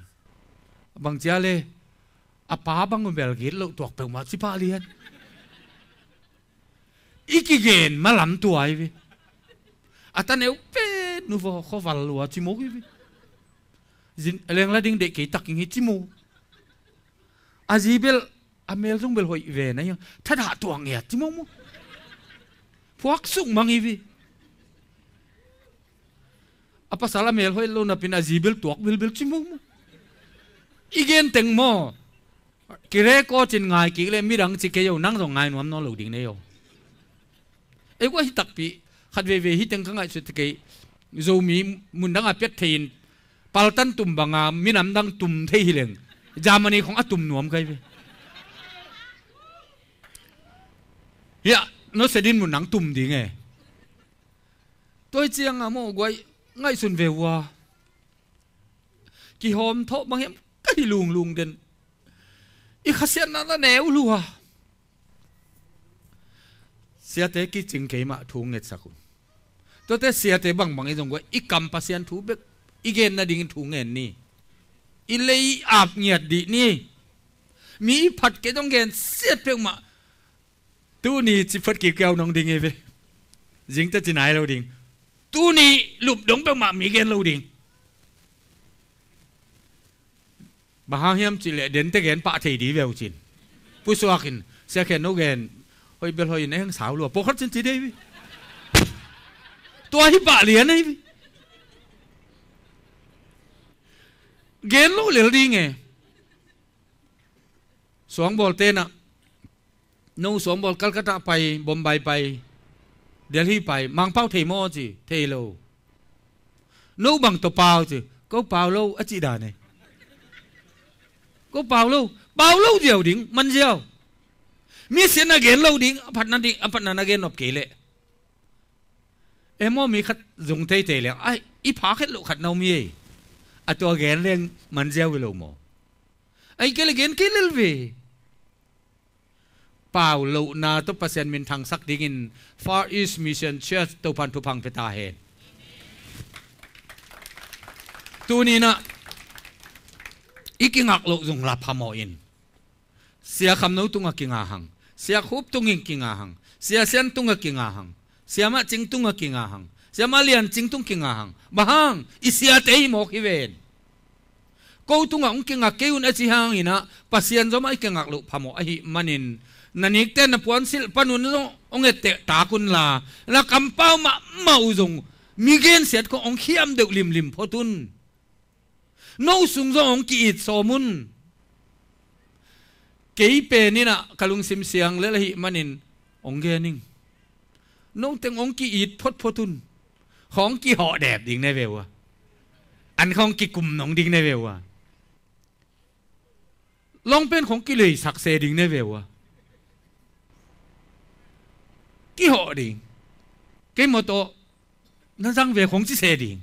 Bang cia le. Apa bang ngobel git lo tuak pe ma si pa lian. Iki malam tuai we. Ata eu pe nuvo khoval lua timo we. Zin leng lading de ke taking mo. Azibel amel zung bel hoi ve na yo thada tuang ya ti mo mo phuak sung mangi vi apa sala mel hoi lo na pin a zibil tuak bil bil chi mo mo igen teng mo kire ko chin ngai ki le mi rang chi ke yo nang dong ngai nuam no lo ding ne yo e ko hi tak pi khat ve ve hi teng ka ngai chu te ke zo mi mun dang a pet thein paltan tum banga minam dang tum thei hileng jamani khong atum nuam kai ve ยนสดินมุนังตุมดิงตัวเจียงอะโมกวยง่ายสุนเววากี่หอมทอบางเห็นก็ดลุงลุงเดินอีขเสียนั่นแนวลัวเสียเตกิจิงเขมาทุงเงสักุตัวเตเสียเตบังบางไอ้รงกวยอีกำปัสเซียนทูเบกอีเงินนาดิงทุงเงนนี่อีเลยอาบเงียดดีนี่มีผัดเกจงเงินเสียเพียงมา tu ni chỉ phật kỳ kêu nông đình e về dính tất chỉ nai lâu đình tu ni lụp đống bằng mạng mỹ ghen lâu đình bà hang hiếm chỉ lệ đến tới ghen bạ thầy đi về ông chín phu xoa khin xe khen nô ghen hồi bên hồi nãy hàng sáu luôn bố khát chân chỉ đây tôi hi bạ liền ấy ghen lâu liền đi nghe xuống bol tên ạ à. นูสวมบอลกัลกัตตาไปบอมไบไปเดลีไปมังเป้าเทโมจิเทโลนูบังตัวเปล่าจิก็เปล่าโลอจิดาเนี่ยก็เปล่าโลเปล่าโลเดียวดิ่งมันเดียว มีเสียนาเกนโลดิ่งอภัตนาดิ่งอภัตนานเกนนบเกเลเอมอมีขัดจงเทเทเลยไออีพาขัดโลขัดนามีอตัวเกนเรื่องมันเดียวไปโลโมไอเกลเกนเกลเลวี pau lo na to pasen min thang sak ding in far east mission church to pan thu phang peta he tu ni na ikingak lo zung la phamo in sia kham no tunga kinga hang sia khup tungin kinga hang sia sen tunga kinga hang sia ma ching tunga kinga hang sia ma lian ching tung kinga hang bahang isia te mo ki ven ko tunga ung kinga keun achi hang ina pasian zoma ikingak lo phamo a hi manin นันิกเต้นพวนสิลปนุนต้ององเตตาคุณลาแล้วกำเป้ามาเมาจงมีเกณฑ์เสียดก็องเขียมเดือดริมริมพอตุนนู้สุงจงองกีดสมุนเกี่เปนี่นะกลุงสิมเสียงเลลหิมันิน องเกนิงนู้เต็งองกีดพดพอตุนของกีหอแดดดิ่งในเววะอันของกีกลุ่มหนองดิ่งในเววะลองเป็นของกิเลยสักเสดิ่งในเววะ kí họ đi cái mà to nó răng về không chỉ xe đi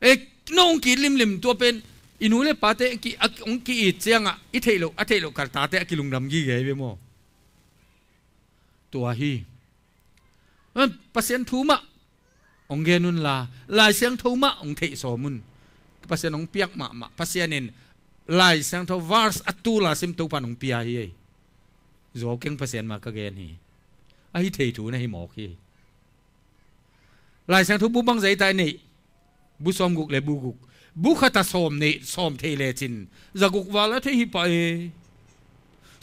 ê nó ông kia lim lim tua bên inu le pa te ki ông kia ít chăng à ít thấy ít thấy lộ ta te kia lùng đầm gì vậy bé mò tua hi pasien thu mà ông nghe nun là lại sáng thu mà ông thấy sổ mun pasien ông piak mà mà pasien nên lại sáng thu vars atu là sim tu pan ông pia hi rồi kinh pasien mà cái gen hi ไอ้เทถูในหมอกีลายสังทุบุบังใจตานี่บุซอมกุกเลยบุกุกบุคตาซอมนี่ซอมเทเลจินจะกุกว่าและเทหิปะเอ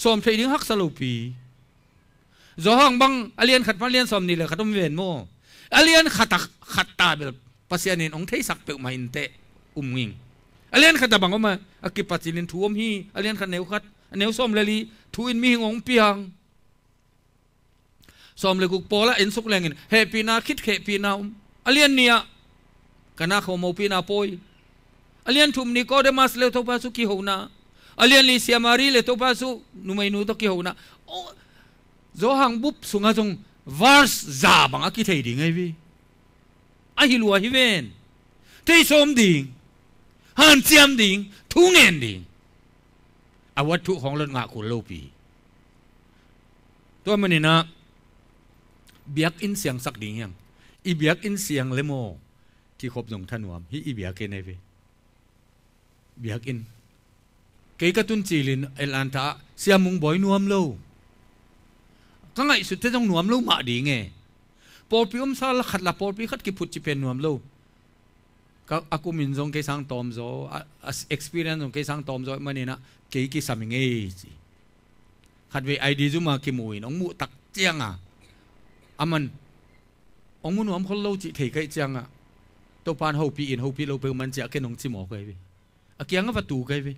ซอมเทดึงฮักสลูปีจอห้องบังอเลียนขัดันเลียนซอมนี่เลยขัดต้มเวนโมอเลียนขัดขัดตาแบลปัสยานีินองเทสักเปิกมาอินเตะอุมงิงอเลียนขัดตาบังออกมาอกิปัสิลินทวมหีอเลียนขัดเนวขัดเนวซอมเลยลีทุ่ินมีหงองเปียง som le guk pola in suk lengin he pina khit khe pina um alian nia kana kho mo pina poi alian thum ni ko de mas le to pa su ki hona alian li siamari le to pa su numai nu to ki hona zo hang bup sunga jong vars za bang a ki thei ding ai vi a hi lua hi ven te som ding han chiam ding thu ngen ding a wat thu khong lon nga ku lo pi to manina biak in siang sak ding yang i biak in siang lemo ki khop jong thanuam hi i biak ke nei ve biak in ke ka tun chilin elan tha siamung boy nuam lo ka ngai su te jong nuam lo ma di nge por pi um sa la khat la por pi khat ki phut chi pen nuam lo ka aku min jong ke sang tom zo experience jong ke sang tom zo mani na ke ki saming e chi khat ve id zu ma ki muin ong mu tak chiang à aman ongun om khol lo chi thei kai changa to pan ho pi in ho pi lo pe man cha ke nong chi mo kai bi akiang va tu kai bi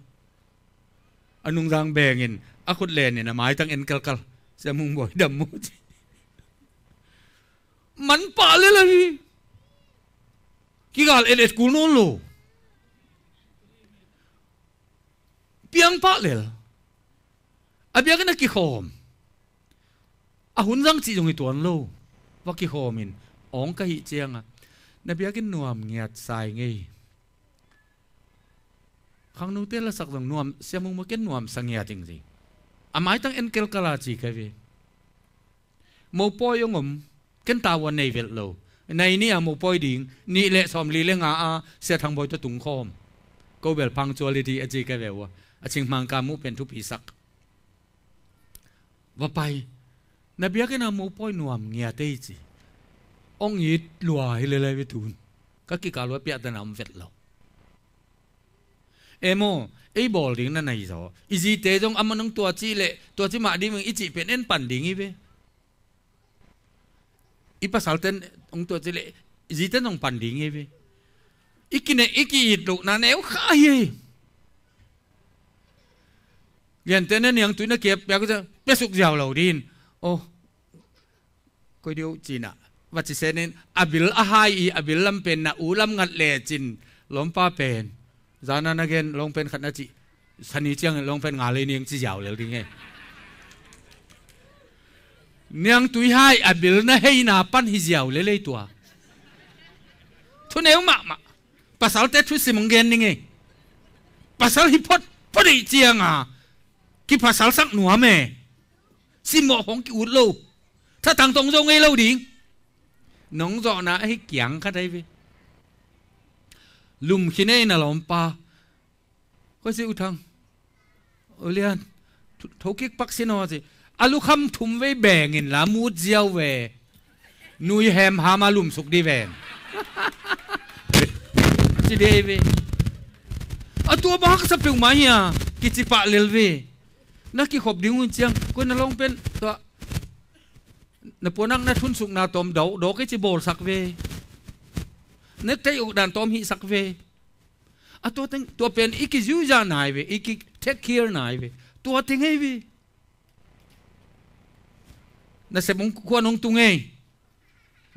anung rang beng in akut len in mai tang en kal kal se mung boy dam mu chi man pa le la hi ki gal en school non lo piang pa le abiang na ki khom อหุนจังจีตรงนี้ตัวนู้ว่ากี่โฮมินองกะฮิเจียงอ่ะนเบียกินนวมเงียดสายงี้ครั้งนู้เตลสักตรงนวมเสียมุงมาเกินนวมสังเงียจริงจริงอามายตั้งเอ็นเกลกะลาจีกันวิมูปอยงมกินตาวันในเวลโลในนี้อะมูปอยดิงนี่เละสมลีเลงอาเสียทางบอยตะตุงคอมก็เบลพังจวลีดีอจีกันวิวอาชิงมังกามุเป็นทุพีสักว่าไป na bia ke na mo poi nuam ngia te chi ong i lua hi le le vi tun ka ki ka lo pia ta nam vet lo emo ei bol ding na nai zo i ji te jong am tua chi le tua chi ma di ming i chi pen en pan ding i ve i pasal ten ong tua chi le i ji ten ong pan ding i ve ikine iki it lu na neu kha hi liền tên nên niang tụi nó kẹp bé cái besuk giàu lầu din ô oh, coi điều chi na và chỉ xem nên abil ahai i abil lam pen na ulam ngat le chin lom pa pen zana na gen long pen khat na chi sani chiang long pen nga le niang chi yaw le ding e niang tui hai abil à, na hei na pan hi yaw le le tua thu nếu mà mà pasal te thu simong gen ning e pasal hi pot pot chiang à ki pasal sak nuam e simo hong ki ut lâu 他当东中的楼顶，农作那一强卡在边，龙起那那龙巴，可是有汤，我哩安，头给白些那子，阿鲁坎ทุ่มไว้แบ่งเงินละมูดเจียวเวนุยแฮมหามาลุมสุกดีเวนจิเดเวอะตัวบักสเปียวมาเฮียกิจิปะเลลเวนักกิขบดิ้งเจียงก็นลงเป็นตัว na ponang na thun suk na tom do do ke chi bol sak ve ne te u dan tom hi sak ve a to teng to pen iki ju ja nai ve iki take care nai ve to teng hei ve na se mong ko nong tu ngei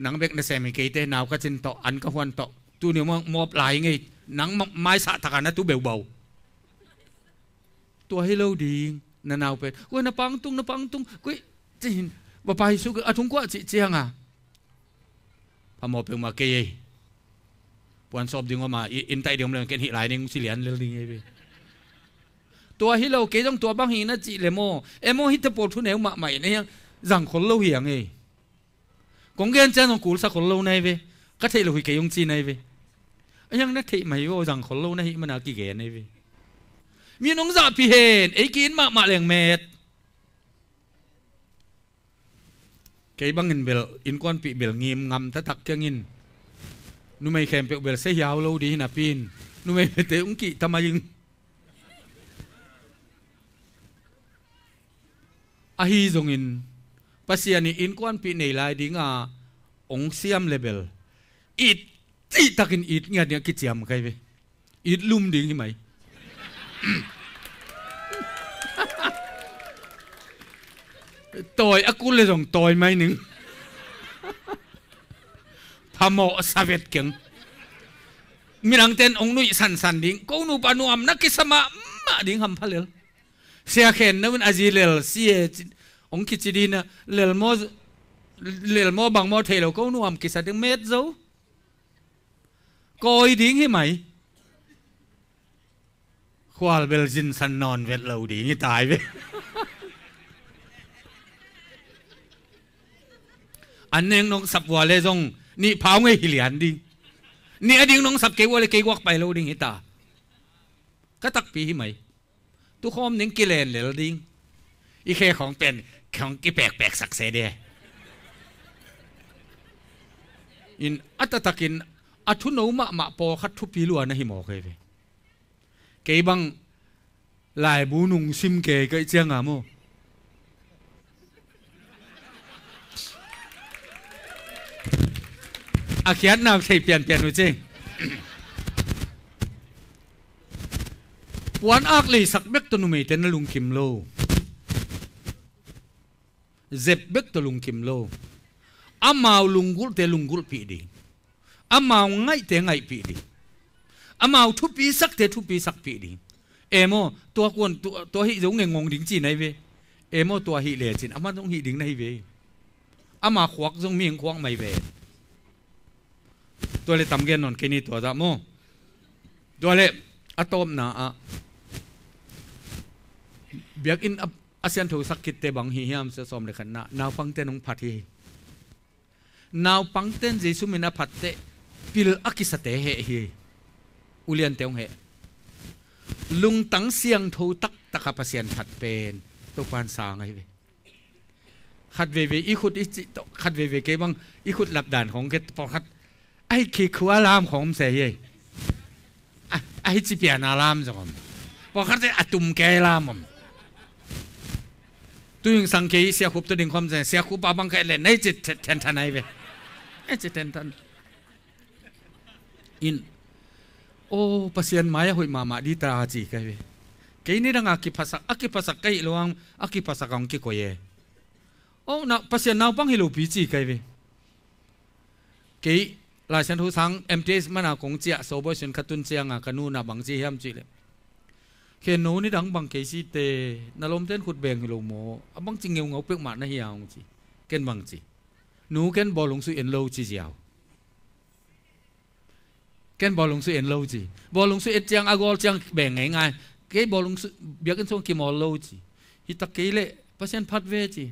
nang bek na se mi ke te naw ka chin to an ka huan to tu ni mo mop lai ngei nang mai sa ta na tu beu bau to hello ding na naw pe ko na pang tung na pang tung ko tin bà bà su à chúng quá chị chiang à bà mò bèn mà kê gì buan sọp đi ngô mà in tay đi ông lên cái hiện lại nên xí liền lên đi vậy, về tua hi lâu kế trong tua băng hi nó chị lệ mô em mô hít tập bột thu nếu mà mày này rằng khốn lâu hiang ấy e. cũng ghen chân ông cú sa khốn lâu này về có thể là hủy cái ông chi này về anh em nó thị mày vô rằng khốn lâu này mà nào kỳ ghé này về miếng ông dạ pi hèn ấy kiến mà mà liền mệt cái băng in bel in quan bị bel nghiêm ngầm ta tắc chân in nu mày khem pe bel sẽ hiao lâu đi nạp pin nu mày te ung ki ta mai a hi zong in pasiani in quan bị nei lại đi a ông siam level it ti in it nghe nya ki chiam cái ve it lum đi như mai tôi à cú lê dòng tôi mai nín tham mộ sa việt kiếng mirang ten ông nuôi san san ding cô nu panu am nak kisama ma ding ham phalel sia khen na un azilel sia ông kichidina lel mo lel mo bang mo thelo cô nu am kisa ding met zo coi điếng hay mày khoa bel jin san non vẹt lầu đi như tài vậy อันนี้น้องสับวัวเลยจงนี่พาวไงหิเลียนดินี่อดีงน้องสับเกวัวเลยเกวักไปแล้วดิ้งหตาก็ตักปีไหมตุกอมนน่งกิเลนเลยดิ้งอีแค่ของเป็นของกิแปลกแปลกสักเสเดอินอัตตะกินอัทุนอมะมะปอคัดทุปีลัวนะฮิมอเคยไปเกบังลายบูนุงซิมเกยก็เจียงอะโม à khi nào thầy biển biển rồi chứ quan ác lì sắc bếc tôi nuôi tên lùng kim lô dẹp bếc tôi lùng kim lô amau lùng gul te lùng gul pi đi amau ngay te ngay pi đi amau thu sắc te thu pi sắc pi đi emo tua quân tua tua hi giống nghe ngóng đính chỉ này về emo tua hi lệ chỉ amau giống hi đính này về ama khoác giống miệng khoác mày về ตัวเลตำเกียนนนกินีตัวดะโมตัวเลอตอมนาอะเบียกอินอาเซียนถูกสักกิดเตบังฮิฮามเสสมเลยขนาะนาวฟังเตนุงพัดฮีนาวฟังเตนเจสุมินาพัดเตปิลอักิสเตเฮฮีอุเลียนเตงเฮลุงตังเสียงทูตักตะขับเสียนผัดเป็นตัวปานสางไงเวขัดเวเวอีขุดอีจิตขัดเวเวเกบังอีขุดหลับด่านของเกตพอขัด ai ai ye 爱去库阿拉姆红色耶，啊，爱这边阿拉姆什么？我看这阿东街拉姆。tôi dùng sang kia xe khúc tôi đừng không dành xe khúc ba bang cái lên này chết thần thần này về này chết thần thần in ô pasien mai hồi mà mà đi tra gì cái về cái này đang akipasak akipasak cái loang akipasak ông kia coi ô nào pasien nào băng hiểu bị gì cái về cái ลายฉันทุสังเอ็มเจสมันอาคงเจียโซบอยฉันขัดตุนเจียงอ่ะกันูน่ะบางจีแฮมจีเลยเขนูนี่ดังบางเคซีเตนารมเต้นขุดเบงฮิโลโมบางจิงเงียวเงาเปียกหมานะเฮียงจีเกนบางจีหนูเกนบอลลงสุเอ็นโลจีเจียวเกนบอลลงสุเอ็นโลจีบอลลงสุเอ็นเจียงอากอลเจียงแบ่งง่ายง่ายเกนบอลลงสุเบียกันช่วงกิมอลโลจีฮิตะเกเล่พัศยันพัดเวจี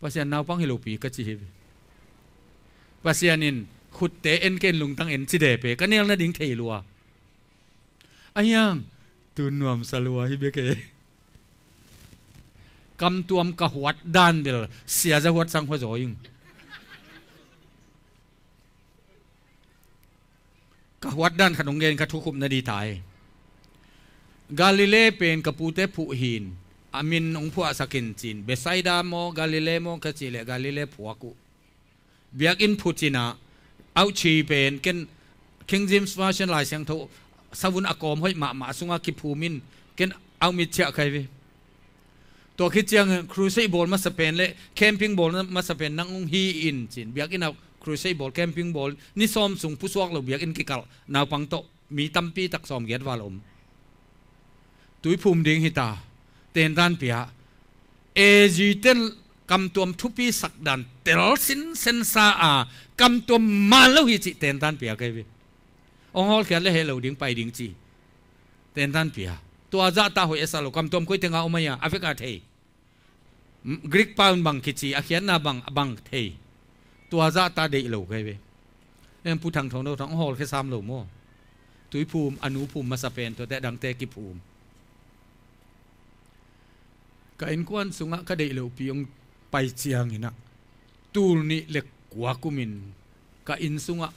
พัศยันนาวปังฮิโลปีก็จีเฮพัศยันินขุดเตเอ็นเกนลุงตั้งเอ็นสิเดเปก็เนี่ยนั่นดิ้งเทลัวอายังตูนวมสลัวฮิเบเกกำตัวมกหวดดันเดลเสียจะหวดสังหัวจอยิงกหวดดันขนงเงินกระทุคุมนาดีตายกาลิเลเป็นกระปูเตผู้หินอามินองพัวสกินจีน เบไซดามโมกาลิเลโมกจิเลกาลิเลผัวกุเบียกอินพุจินาเอาชีเป็นเกน King James Version ลายเสียงทุสวุนอากอมห้อยหมาหมาสุงอากิภูมินเกนเอามิเชียใครวิตัวคิดเจียงครูเซบอลมาสเปนเลยแคมปิ้งบอลมาสเปนนั่งงฮีอินจินเบียกอินเอาครูเซบอลแคมปิ้งบอลนี่ซ้อมสูงผู้สวกเราเบียกอินกิกลนาวปังโตมีตั้มปีตักซ้อมเกียรติวาลมตุยภูมิเดียงหิตาเตนด้านเปียเอจิเตน cầm tuom thu pi sắc đàn tel sin sen sa à cầm tuom ma lâu hi chị tên tan pia cái vi ông hol kia lấy hello điên bay điên chi tên tan pia tùa ra ta hồi esalo cầm tuom coi tiếng ông mày à afek à thầy Greek pound bằng kia chi à akhian na bằng bằng thầy tùa ra dạ ta để lâu cái vi em phụ thằng thằng đâu thằng hol cái sam lâu mò tuổi phù m um, anu phù m um, mà sa pen tôi đã đăng tê kịp phù um. cái anh quan sung á cái đệ lâu pi ông pai chiang ina tul ni le kwa kumin ka insunga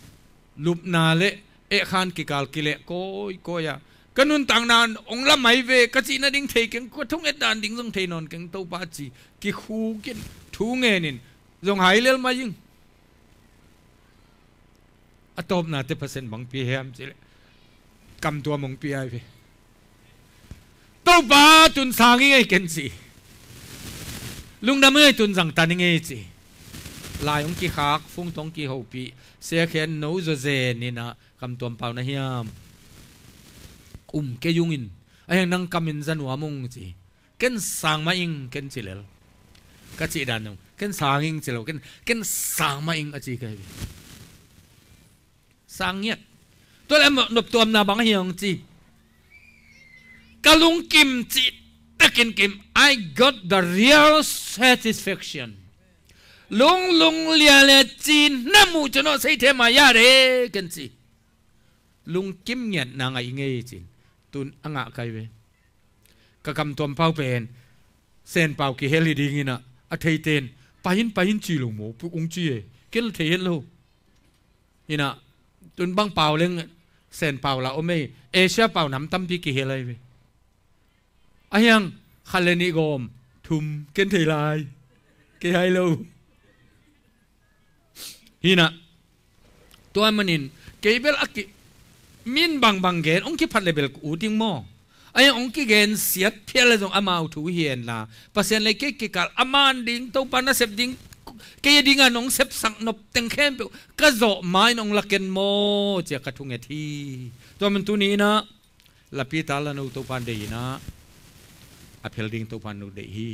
lupna le e khan ki kal ki le koi koya kanun tang nan ong la mai ve ka chi na ding thei keng ko thong et dan ding jong thei non keng to pa chi ki khu kin thu nge nin jong hai lel ma ying atop na te percent bang pi hem chi le kam tua mong pi ai ve to pa tun sang ngai ken chi ลุงดำเอ้ยตุนสังตันเงยจีลายองกีขากฟุ้งตองกีหูปีเสียเขียนโนจเจนี่นะคำตัวเปล่านะเฮียมอุ้มเกยุงอินไอ้ยังนั่งกำมินจันหัวมุงจีเกันสังมาอิงเกันจิเลลกัจจิดานงเกันสังอิงจิเลลเกันเกันสังมาอิงอจีกันสังเงียตัวเล็มนบตัวมนาบังเฮียงจีกะลุงกิมจิต akin kim, I got the real satisfaction. Lung lung lia lia chin na mu cho nó say thêm mà ya kinh ken chi. Lung kim nhận na ngai nghe chin. Tun anga kai về các kam tuam pau pen. Sen pau ki heli ding ina. A thei tên Pahin pahin chi lung mo pu ung chi e. Kel thei hen lo. Ina. Tun bang pau leng sen pau la ome. Asia pau nam tam pi ki helai về ayang khaleni gom thum ken thei lai ke hai lo hina toy manin kebel aki min bang bang gen ong ki phat level u ting mo ai ong ki gen siat phia le jong amau thú hiền là pasen le ke ke kal aman ding to pa na sep ding ke ding a nong sep sang nop teng khem pe ka zo mai nong la ken mo che ka thu nge thi tôi mình tu ni na lapi ta la no to pan de na upholding to Pandu Dehi.